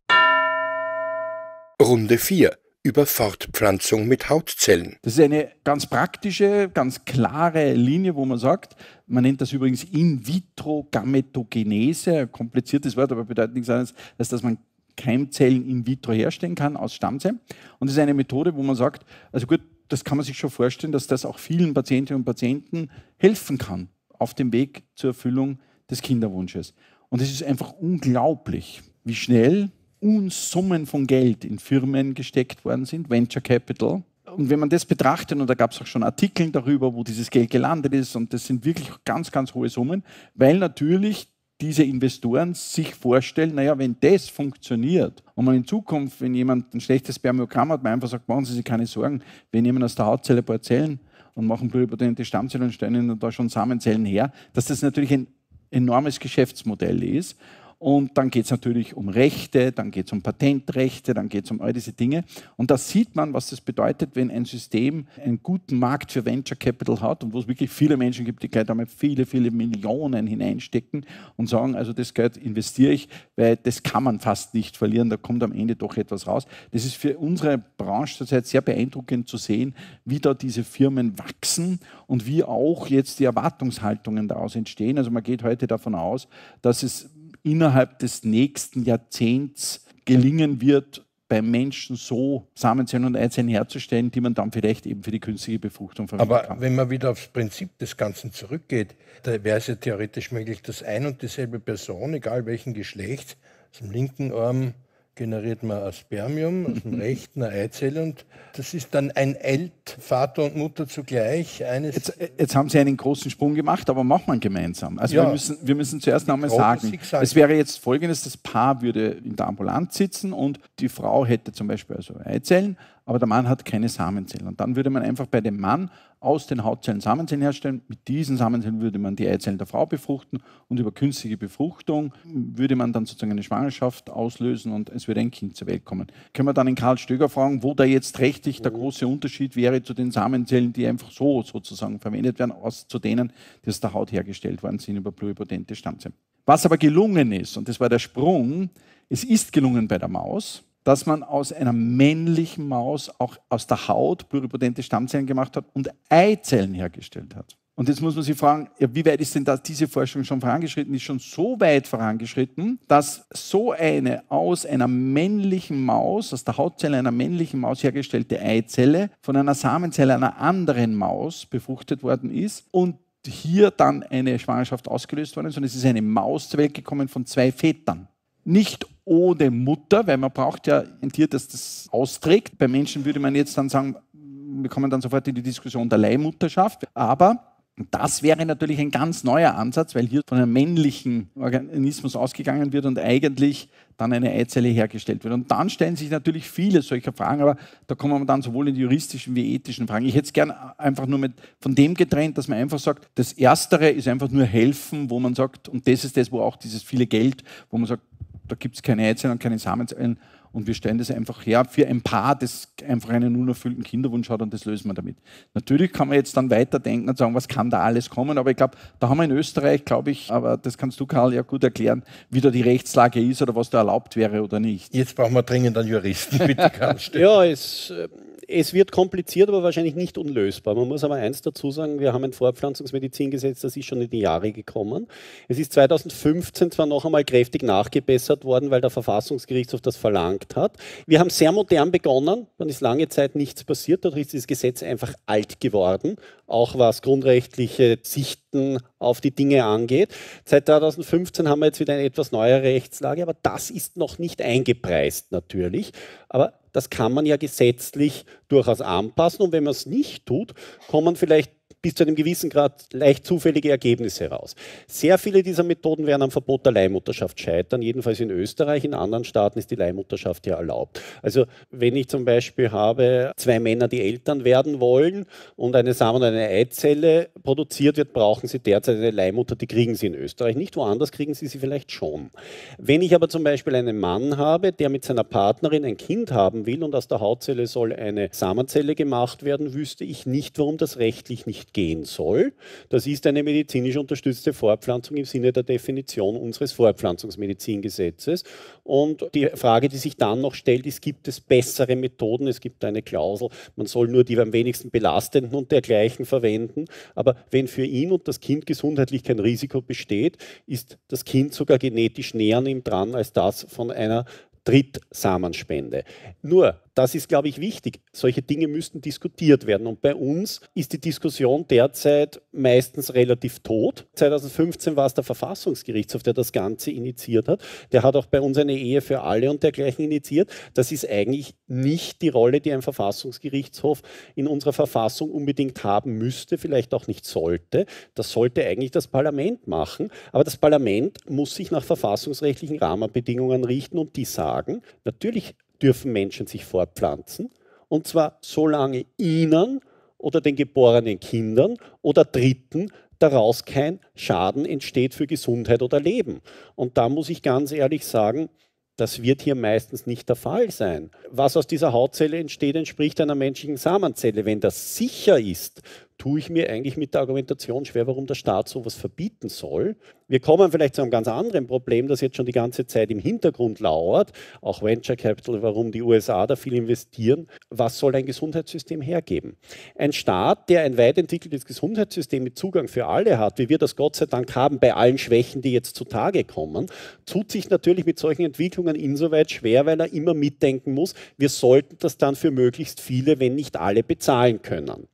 Runde 4 über Fortpflanzung mit Hautzellen. Das ist eine ganz praktische, ganz klare Linie, wo man sagt, man nennt das übrigens In-vitro-Gametogenese, ein kompliziertes Wort, aber bedeutet nichts anderes, als dass man Keimzellen in vitro herstellen kann aus Stammzellen. Und das ist eine Methode, wo man sagt, also gut, das kann man sich schon vorstellen, dass das auch vielen Patientinnen und Patienten helfen kann auf dem Weg zur Erfüllung des Kinderwunsches. Und es ist einfach unglaublich, wie schnell Unsummen von Geld in Firmen gesteckt worden sind, Venture Capital. Und wenn man das betrachtet, und da gab es auch schon Artikel darüber, wo dieses Geld gelandet ist, und das sind wirklich ganz, ganz hohe Summen, weil natürlich diese Investoren sich vorstellen, naja, wenn das funktioniert und man in Zukunft, wenn jemand ein schlechtes Spermiogramm hat, man einfach sagt, machen Sie sich keine Sorgen, wir nehmen aus der Hautzelle ein paar Zellen und machen pluripotente Stammzellen und stellen da schon Samenzellen her, dass das natürlich ein enormes Geschäftsmodell ist und dann geht es natürlich um Rechte, dann geht es um Patentrechte, dann geht es um all diese Dinge. Und da sieht man, was das bedeutet, wenn ein System einen guten Markt für Venture Capital hat und wo es wirklich viele Menschen gibt, die gleich einmal viele, viele Millionen hineinstecken und sagen, also das Geld investiere ich, weil das kann man fast nicht verlieren, da kommt am Ende doch etwas raus. Das ist für unsere Branche zurzeit sehr beeindruckend zu sehen, wie da diese Firmen wachsen und wie auch jetzt die Erwartungshaltungen daraus entstehen. Also man geht heute davon aus, dass es innerhalb des nächsten Jahrzehnts gelingen wird, beim Menschen so Samenzellen und Eizellen herzustellen, die man dann vielleicht eben für die künstliche Befruchtung verwenden Aber kann. wenn man wieder aufs Prinzip des Ganzen zurückgeht, da wäre es ja theoretisch möglich, dass ein und dieselbe Person, egal welchen Geschlechts, zum linken Arm generiert man ein Spermium aus dem rechten, eine Eizelle und das ist dann ein Elt, Vater und Mutter zugleich. Eines jetzt, äh, jetzt haben Sie einen großen Sprung gemacht, aber machen wir gemeinsam. Also ja, wir, müssen, wir müssen zuerst nochmal sagen, es wäre jetzt folgendes, das Paar würde in der Ambulanz sitzen und die Frau hätte zum Beispiel also Eizellen aber der Mann hat keine Samenzellen. Und dann würde man einfach bei dem Mann aus den Hautzellen Samenzellen herstellen. Mit diesen Samenzellen würde man die Eizellen der Frau befruchten und über künstliche Befruchtung würde man dann sozusagen eine Schwangerschaft auslösen und es würde ein Kind zur Welt kommen. Können wir dann den Karl Stöger fragen, wo da jetzt rechtlich der mhm. große Unterschied wäre zu den Samenzellen, die einfach so sozusagen verwendet werden, aus zu denen, die aus der Haut hergestellt worden sind über pluripotente Stammzellen. Was aber gelungen ist, und das war der Sprung, es ist gelungen bei der Maus, dass man aus einer männlichen Maus auch aus der Haut pluripotente Stammzellen gemacht hat und Eizellen hergestellt hat. Und jetzt muss man sich fragen, ja, wie weit ist denn das, diese Forschung schon vorangeschritten? ist schon so weit vorangeschritten, dass so eine aus einer männlichen Maus, aus der Hautzelle einer männlichen Maus hergestellte Eizelle von einer Samenzelle einer anderen Maus befruchtet worden ist und hier dann eine Schwangerschaft ausgelöst worden ist. Und es ist eine Maus zur Welt gekommen von zwei Vätern nicht ohne Mutter, weil man braucht ja ein Tier, das das austrägt. Bei Menschen würde man jetzt dann sagen, wir kommen dann sofort in die Diskussion der Leihmutterschaft. Aber das wäre natürlich ein ganz neuer Ansatz, weil hier von einem männlichen Organismus ausgegangen wird und eigentlich dann eine Eizelle hergestellt wird. Und dann stellen sich natürlich viele solcher Fragen, aber da kommen wir dann sowohl in die juristischen wie ethischen Fragen. Ich hätte es gerne einfach nur mit von dem getrennt, dass man einfach sagt, das Erstere ist einfach nur helfen, wo man sagt, und das ist das, wo auch dieses viele Geld, wo man sagt, da gibt es keine Eizellen und keine Samenzellen und wir stellen das einfach her für ein Paar, das einfach einen unerfüllten Kinderwunsch hat und das lösen wir damit. Natürlich kann man jetzt dann weiterdenken und sagen, was kann da alles kommen, aber ich glaube, da haben wir in Österreich, glaube ich, aber das kannst du, Karl, ja gut erklären, wie da die Rechtslage ist oder was da erlaubt wäre oder nicht. Jetzt brauchen wir dringend einen Juristen, bitte, Karl. ja, es, äh, es wird kompliziert, aber wahrscheinlich nicht unlösbar. Man muss aber eins dazu sagen, wir haben ein Fortpflanzungsmedizingesetz, das ist schon in die Jahre gekommen. Es ist 2015 zwar noch einmal kräftig nachgebessert worden, weil der Verfassungsgerichtshof das verlangt gehabt hat. Wir haben sehr modern begonnen, dann ist lange Zeit nichts passiert, dadurch ist das Gesetz einfach alt geworden, auch was grundrechtliche Sicht Rechten auf die Dinge angeht. Seit 2015 haben wir jetzt wieder eine etwas neue Rechtslage, aber das ist noch nicht eingepreist natürlich. Aber das kann man ja gesetzlich durchaus anpassen und wenn man es nicht tut, kommen vielleicht bis zu einem gewissen Grad leicht zufällige Ergebnisse heraus. Sehr viele dieser Methoden werden am Verbot der Leihmutterschaft scheitern, jedenfalls in Österreich. In anderen Staaten ist die Leihmutterschaft ja erlaubt. Also wenn ich zum Beispiel habe zwei Männer, die Eltern werden wollen und eine Samen- und eine Eizelle produziert wird, brauchen brauchen Sie derzeit eine Leihmutter, die kriegen Sie in Österreich nicht, woanders kriegen Sie sie vielleicht schon. Wenn ich aber zum Beispiel einen Mann habe, der mit seiner Partnerin ein Kind haben will und aus der Hautzelle soll eine Samenzelle gemacht werden, wüsste ich nicht, warum das rechtlich nicht gehen soll. Das ist eine medizinisch unterstützte Fortpflanzung im Sinne der Definition unseres Fortpflanzungsmedizingesetzes. Und die Frage, die sich dann noch stellt, ist, gibt es bessere Methoden? Es gibt eine Klausel, man soll nur die am wenigsten belastenden und dergleichen verwenden. Aber wenn für ihn und das das Kind gesundheitlich kein Risiko besteht, ist das Kind sogar genetisch näher an ihm dran als das von einer Drittsamenspende. Nur, das ist, glaube ich, wichtig. Solche Dinge müssten diskutiert werden. Und bei uns ist die Diskussion derzeit meistens relativ tot. 2015 war es der Verfassungsgerichtshof, der das Ganze initiiert hat. Der hat auch bei uns eine Ehe für alle und dergleichen initiiert. Das ist eigentlich nicht die Rolle, die ein Verfassungsgerichtshof in unserer Verfassung unbedingt haben müsste, vielleicht auch nicht sollte. Das sollte eigentlich das Parlament machen. Aber das Parlament muss sich nach verfassungsrechtlichen Rahmenbedingungen richten und die sagen, natürlich dürfen Menschen sich fortpflanzen. Und zwar solange ihnen oder den geborenen Kindern oder Dritten daraus kein Schaden entsteht für Gesundheit oder Leben. Und da muss ich ganz ehrlich sagen, das wird hier meistens nicht der Fall sein. Was aus dieser Hautzelle entsteht, entspricht einer menschlichen Samenzelle. Wenn das sicher ist, tue ich mir eigentlich mit der Argumentation schwer, warum der Staat sowas verbieten soll. Wir kommen vielleicht zu einem ganz anderen Problem, das jetzt schon die ganze Zeit im Hintergrund lauert, auch Venture Capital, warum die USA da viel investieren. Was soll ein Gesundheitssystem hergeben? Ein Staat, der ein weit entwickeltes Gesundheitssystem mit Zugang für alle hat, wie wir das Gott sei Dank haben bei allen Schwächen, die jetzt zutage kommen, tut sich natürlich mit solchen Entwicklungen insoweit schwer, weil er immer mitdenken muss, wir sollten das dann für möglichst viele, wenn nicht alle, bezahlen können.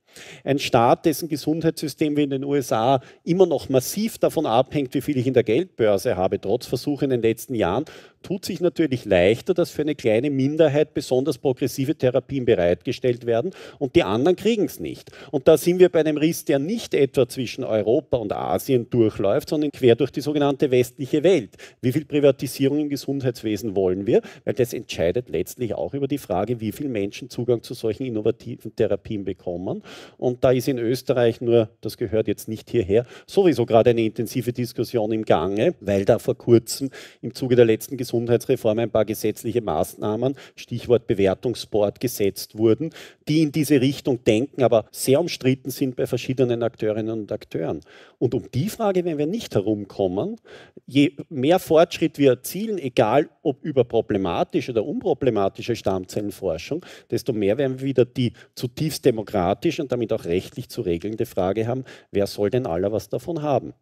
Ein Staat, dessen Gesundheitssystem wie in den USA immer noch massiv davon abhängt, wie viel ich in der Geldbörse habe, trotz Versuche in den letzten Jahren, tut sich natürlich leichter, dass für eine kleine Minderheit besonders progressive Therapien bereitgestellt werden und die anderen kriegen es nicht. Und da sind wir bei einem Riss, der nicht etwa zwischen Europa und Asien durchläuft, sondern quer durch die sogenannte westliche Welt. Wie viel Privatisierung im Gesundheitswesen wollen wir? Weil das entscheidet letztlich auch über die Frage, wie viele Menschen Zugang zu solchen innovativen Therapien bekommen. Und da ist in Österreich nur, das gehört jetzt nicht hierher, sowieso gerade eine intensive Diskussion im Gange, weil da vor kurzem im Zuge der letzten Gesundheitsreform Gesundheitsreform ein paar gesetzliche Maßnahmen, Stichwort Bewertungsboard, gesetzt wurden, die in diese Richtung denken, aber sehr umstritten sind bei verschiedenen Akteurinnen und Akteuren. Und um die Frage wenn wir nicht herumkommen. Je mehr Fortschritt wir erzielen, egal ob über problematische oder unproblematische Stammzellenforschung, desto mehr werden wir wieder die zutiefst demokratisch und damit auch rechtlich zu regelnde Frage haben, wer soll denn aller was davon haben?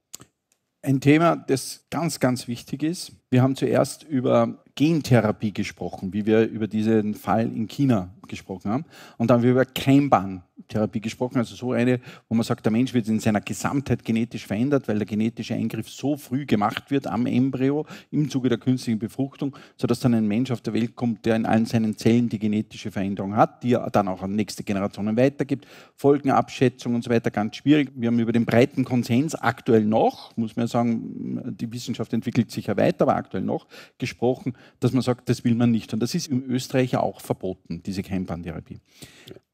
Ein Thema, das ganz, ganz wichtig ist, wir haben zuerst über Gentherapie gesprochen, wie wir über diesen Fall in China gesprochen haben. Und dann haben wir über Keimbahntherapie gesprochen, also so eine, wo man sagt, der Mensch wird in seiner Gesamtheit genetisch verändert, weil der genetische Eingriff so früh gemacht wird am Embryo im Zuge der künstlichen Befruchtung, sodass dann ein Mensch auf der Welt kommt, der in allen seinen Zellen die genetische Veränderung hat, die er dann auch an nächste Generationen weitergibt. Folgenabschätzung und so weiter, ganz schwierig. Wir haben über den breiten Konsens aktuell noch, muss man ja sagen, die Wissenschaft entwickelt sich ja weiter, aber aktuell noch gesprochen, dass man sagt, das will man nicht. Und das ist im Österreich ja auch verboten, diese Keimbahntherapie.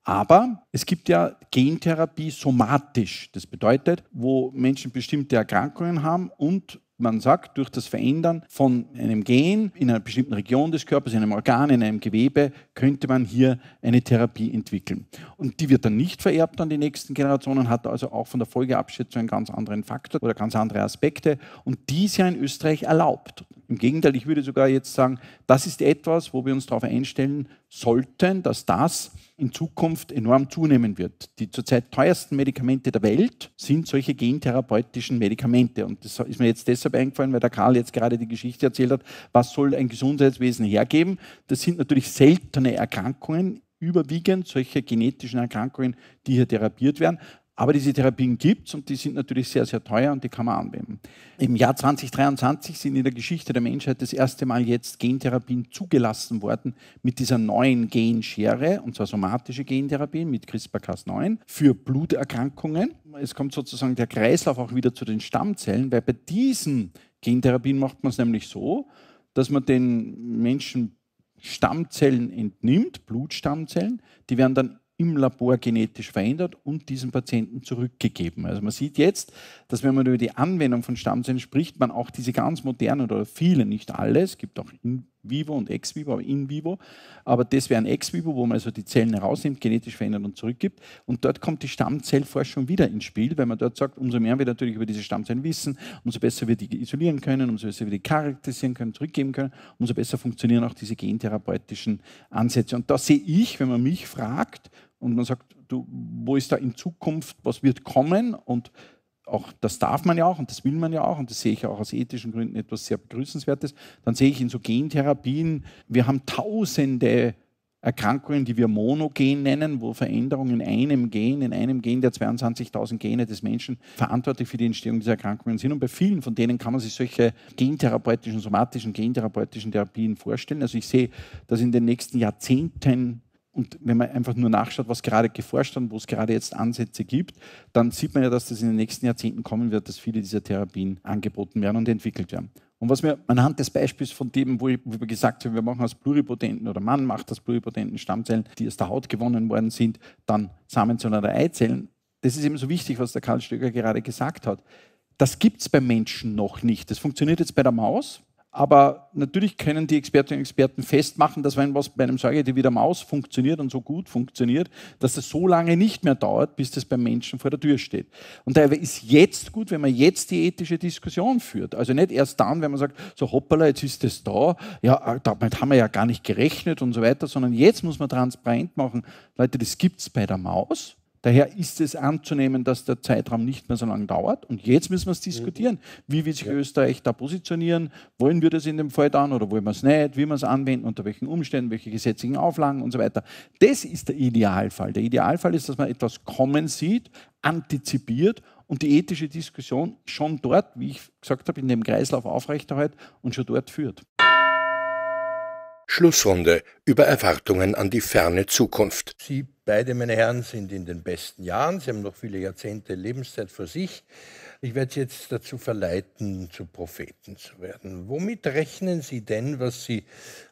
Aber es gibt ja Gentherapie somatisch. Das bedeutet, wo Menschen bestimmte Erkrankungen haben und man sagt, durch das Verändern von einem Gen in einer bestimmten Region des Körpers, in einem Organ, in einem Gewebe, könnte man hier eine Therapie entwickeln. Und die wird dann nicht vererbt an die nächsten Generationen, hat also auch von der Folgeabschätzung einen ganz anderen Faktor oder ganz andere Aspekte. Und die ist ja in Österreich erlaubt. Im Gegenteil, ich würde sogar jetzt sagen, das ist etwas, wo wir uns darauf einstellen sollten, dass das in Zukunft enorm zunehmen wird. Die zurzeit teuersten Medikamente der Welt sind solche gentherapeutischen Medikamente. Und das ist mir jetzt deshalb eingefallen, weil der Karl jetzt gerade die Geschichte erzählt hat, was soll ein Gesundheitswesen hergeben. Das sind natürlich seltene Erkrankungen, überwiegend solche genetischen Erkrankungen, die hier therapiert werden. Aber diese Therapien gibt es und die sind natürlich sehr, sehr teuer und die kann man anwenden. Im Jahr 2023 sind in der Geschichte der Menschheit das erste Mal jetzt Gentherapien zugelassen worden mit dieser neuen Genschere, und zwar somatische Gentherapien mit CRISPR-Cas9 für Bluterkrankungen. Es kommt sozusagen der Kreislauf auch wieder zu den Stammzellen, weil bei diesen Gentherapien macht man es nämlich so, dass man den Menschen Stammzellen entnimmt, Blutstammzellen, die werden dann im Labor genetisch verändert und diesen Patienten zurückgegeben. Also man sieht jetzt, dass wenn man über die Anwendung von Stammzellen spricht, man auch diese ganz modernen oder viele, nicht alle, es gibt auch in vivo und ex vivo, aber in vivo, aber das wäre ein ex vivo, wo man also die Zellen herausnimmt, genetisch verändert und zurückgibt. Und dort kommt die Stammzellforschung wieder ins Spiel, weil man dort sagt, umso mehr wir natürlich über diese Stammzellen wissen, umso besser wir die isolieren können, umso besser wir die charakterisieren können, zurückgeben können, umso besser funktionieren auch diese gentherapeutischen Ansätze. Und da sehe ich, wenn man mich fragt, und man sagt, du, wo ist da in Zukunft, was wird kommen? Und auch das darf man ja auch und das will man ja auch und das sehe ich auch aus ethischen Gründen etwas sehr begrüßenswertes. Dann sehe ich in so Gentherapien, wir haben tausende Erkrankungen, die wir monogen nennen, wo Veränderungen in einem Gen, in einem Gen der 22.000 Gene des Menschen verantwortlich für die Entstehung dieser Erkrankungen sind. Und bei vielen von denen kann man sich solche gentherapeutischen, somatischen, gentherapeutischen Therapien vorstellen. Also ich sehe, dass in den nächsten Jahrzehnten und wenn man einfach nur nachschaut, was gerade geforscht und wo es gerade jetzt Ansätze gibt, dann sieht man ja, dass das in den nächsten Jahrzehnten kommen wird, dass viele dieser Therapien angeboten werden und entwickelt werden. Und was wir anhand des Beispiels von dem, wo, ich, wo wir gesagt haben, wir machen aus pluripotenten oder Mann macht aus pluripotenten Stammzellen, die aus der Haut gewonnen worden sind, dann Samenzellen oder Eizellen, das ist eben so wichtig, was der Karl Stöger gerade gesagt hat. Das gibt es beim Menschen noch nicht. Das funktioniert jetzt bei der Maus, aber natürlich können die Expertinnen und Experten festmachen, dass wenn was bei einem Säugetier wie der Maus funktioniert und so gut funktioniert, dass das so lange nicht mehr dauert, bis das beim Menschen vor der Tür steht. Und daher ist jetzt gut, wenn man jetzt die ethische Diskussion führt. Also nicht erst dann, wenn man sagt, so hoppala, jetzt ist das da, ja, äh, damit haben wir ja gar nicht gerechnet und so weiter, sondern jetzt muss man transparent machen, Leute, das gibt's bei der Maus. Daher ist es anzunehmen, dass der Zeitraum nicht mehr so lange dauert. Und jetzt müssen wir es mhm. diskutieren. Wie will sich ja. Österreich da positionieren? Wollen wir das in dem Fall dann oder wollen wir es nicht? Wie wir es anwenden? Unter welchen Umständen? Welche gesetzlichen Auflagen und so weiter? Das ist der Idealfall. Der Idealfall ist, dass man etwas kommen sieht, antizipiert und die ethische Diskussion schon dort, wie ich gesagt habe, in dem Kreislauf aufrechterhält und schon dort führt. Schlussrunde über Erwartungen an die ferne Zukunft. Sie beide, meine Herren, sind in den besten Jahren. Sie haben noch viele Jahrzehnte Lebenszeit vor sich. Ich werde Sie jetzt dazu verleiten, zu Propheten zu werden. Womit rechnen Sie denn, was Sie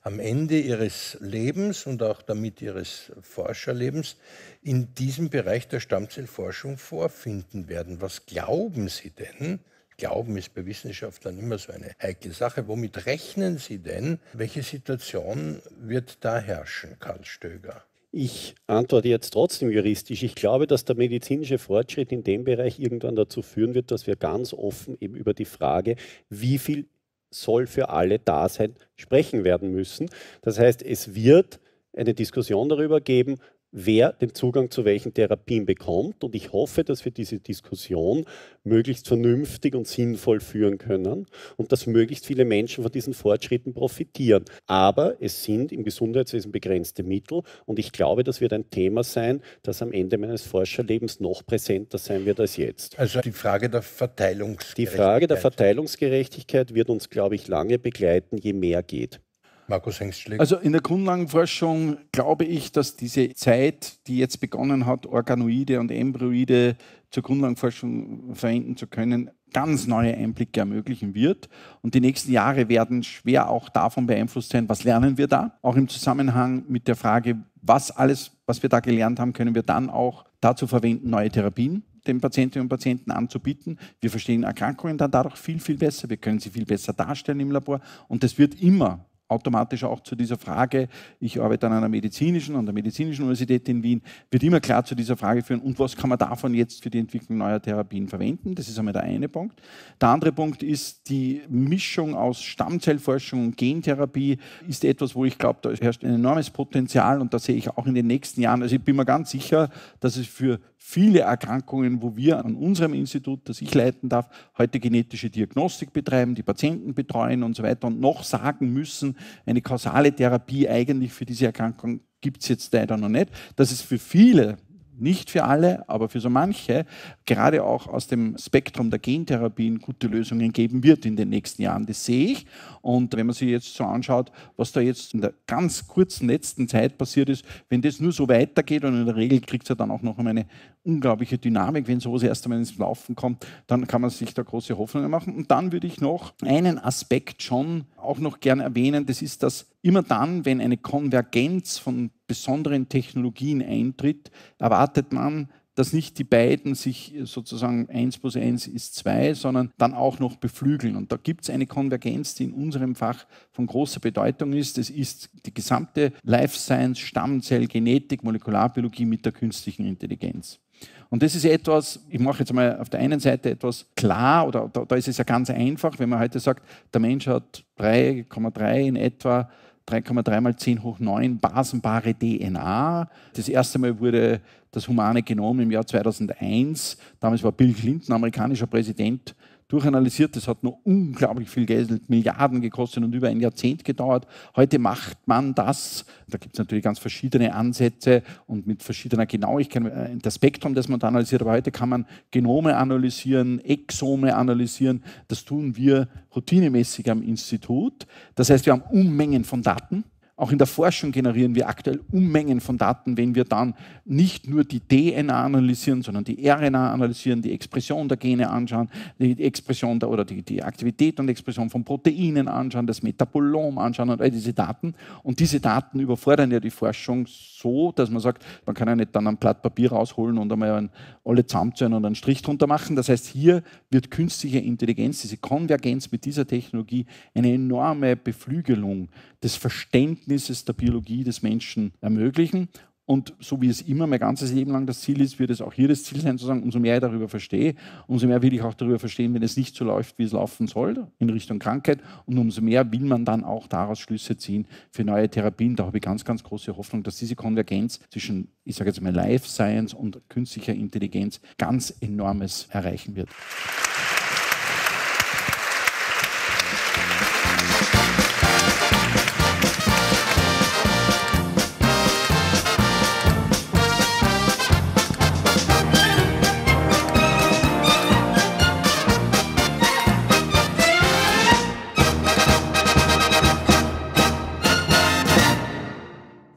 am Ende Ihres Lebens und auch damit Ihres Forscherlebens in diesem Bereich der Stammzellforschung vorfinden werden? Was glauben Sie denn, Glauben ist bei Wissenschaftlern immer so eine heikle Sache. Womit rechnen Sie denn? Welche Situation wird da herrschen, Karl Stöger? Ich antworte jetzt trotzdem juristisch. Ich glaube, dass der medizinische Fortschritt in dem Bereich irgendwann dazu führen wird, dass wir ganz offen eben über die Frage, wie viel soll für alle da sein, sprechen werden müssen. Das heißt, es wird eine Diskussion darüber geben, wer den Zugang zu welchen Therapien bekommt. Und ich hoffe, dass wir diese Diskussion möglichst vernünftig und sinnvoll führen können und dass möglichst viele Menschen von diesen Fortschritten profitieren. Aber es sind im Gesundheitswesen begrenzte Mittel und ich glaube, das wird ein Thema sein, das am Ende meines Forscherlebens noch präsenter sein wird als jetzt. Also die Frage der Verteilungsgerechtigkeit. Die Frage der Verteilungsgerechtigkeit wird uns, glaube ich, lange begleiten, je mehr geht. Markus Hengstschläger. Also in der Grundlagenforschung glaube ich, dass diese Zeit, die jetzt begonnen hat, Organoide und Embryoide zur Grundlagenforschung verwenden zu können, ganz neue Einblicke ermöglichen wird. Und die nächsten Jahre werden schwer auch davon beeinflusst sein, was lernen wir da? Auch im Zusammenhang mit der Frage, was alles, was wir da gelernt haben, können wir dann auch dazu verwenden, neue Therapien den Patientinnen und Patienten anzubieten. Wir verstehen Erkrankungen dann dadurch viel, viel besser. Wir können sie viel besser darstellen im Labor. Und das wird immer automatisch auch zu dieser Frage, ich arbeite an einer medizinischen, an der medizinischen Universität in Wien, wird immer klar zu dieser Frage führen, und was kann man davon jetzt für die Entwicklung neuer Therapien verwenden? Das ist einmal der eine Punkt. Der andere Punkt ist, die Mischung aus Stammzellforschung und Gentherapie ist etwas, wo ich glaube, da herrscht ein enormes Potenzial und da sehe ich auch in den nächsten Jahren, also ich bin mir ganz sicher, dass es für viele Erkrankungen, wo wir an unserem Institut, das ich leiten darf, heute genetische Diagnostik betreiben, die Patienten betreuen und so weiter und noch sagen müssen, eine kausale Therapie eigentlich für diese Erkrankung gibt es jetzt leider noch nicht, dass es für viele nicht für alle, aber für so manche, gerade auch aus dem Spektrum der Gentherapien gute Lösungen geben wird in den nächsten Jahren. Das sehe ich. Und wenn man sich jetzt so anschaut, was da jetzt in der ganz kurzen letzten Zeit passiert ist, wenn das nur so weitergeht und in der Regel kriegt es ja dann auch noch eine unglaubliche Dynamik, wenn sowas erst einmal ins Laufen kommt, dann kann man sich da große Hoffnungen machen. Und dann würde ich noch einen Aspekt schon auch noch gerne erwähnen, das ist das Immer dann, wenn eine Konvergenz von besonderen Technologien eintritt, erwartet man, dass nicht die beiden sich sozusagen eins plus eins ist zwei, sondern dann auch noch beflügeln. Und da gibt es eine Konvergenz, die in unserem Fach von großer Bedeutung ist. Das ist die gesamte Life Science, Stammzell, Genetik, Molekularbiologie mit der künstlichen Intelligenz. Und das ist etwas, ich mache jetzt mal auf der einen Seite etwas klar, oder da, da ist es ja ganz einfach, wenn man heute sagt, der Mensch hat 3,3 in etwa 3,3 mal 10 hoch 9 basenbare DNA. Das erste Mal wurde das humane Genom im Jahr 2001, damals war Bill Clinton amerikanischer Präsident, durchanalysiert. Das hat nur unglaublich viel Geld, Milliarden gekostet und über ein Jahrzehnt gedauert. Heute macht man das. Da gibt es natürlich ganz verschiedene Ansätze und mit verschiedener Genauigkeit. Äh, das Spektrum, das man da analysiert, aber heute kann man Genome analysieren, Exome analysieren. Das tun wir routinemäßig am Institut. Das heißt, wir haben Unmengen von Daten auch in der Forschung generieren wir aktuell Unmengen von Daten, wenn wir dann nicht nur die DNA analysieren, sondern die RNA analysieren, die Expression der Gene anschauen, die Expression der, oder die, die Aktivität und Expression von Proteinen anschauen, das Metabolom anschauen und all diese Daten. Und diese Daten überfordern ja die Forschung so, dass man sagt, man kann ja nicht dann ein Blatt Papier rausholen und einmal ein, alle zusammenzählen und einen Strich drunter machen. Das heißt, hier wird künstliche Intelligenz, diese Konvergenz mit dieser Technologie eine enorme Beflügelung des Verständnisses Verständnisses der Biologie des Menschen ermöglichen. Und so wie es immer mein ganzes Leben lang das Ziel ist, wird es auch hier das Ziel sein, zu sagen, umso mehr ich darüber verstehe, umso mehr will ich auch darüber verstehen, wenn es nicht so läuft, wie es laufen soll, in Richtung Krankheit. Und umso mehr will man dann auch daraus Schlüsse ziehen für neue Therapien. Da habe ich ganz, ganz große Hoffnung, dass diese Konvergenz zwischen, ich sage jetzt mal, Life Science und künstlicher Intelligenz ganz enormes erreichen wird.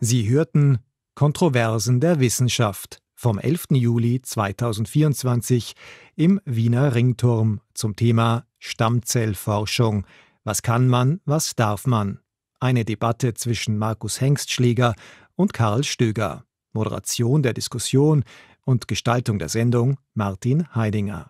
Sie hörten Kontroversen der Wissenschaft vom 11. Juli 2024 im Wiener Ringturm zum Thema Stammzellforschung. Was kann man, was darf man? Eine Debatte zwischen Markus Hengstschläger und Karl Stöger. Moderation der Diskussion und Gestaltung der Sendung Martin Heidinger.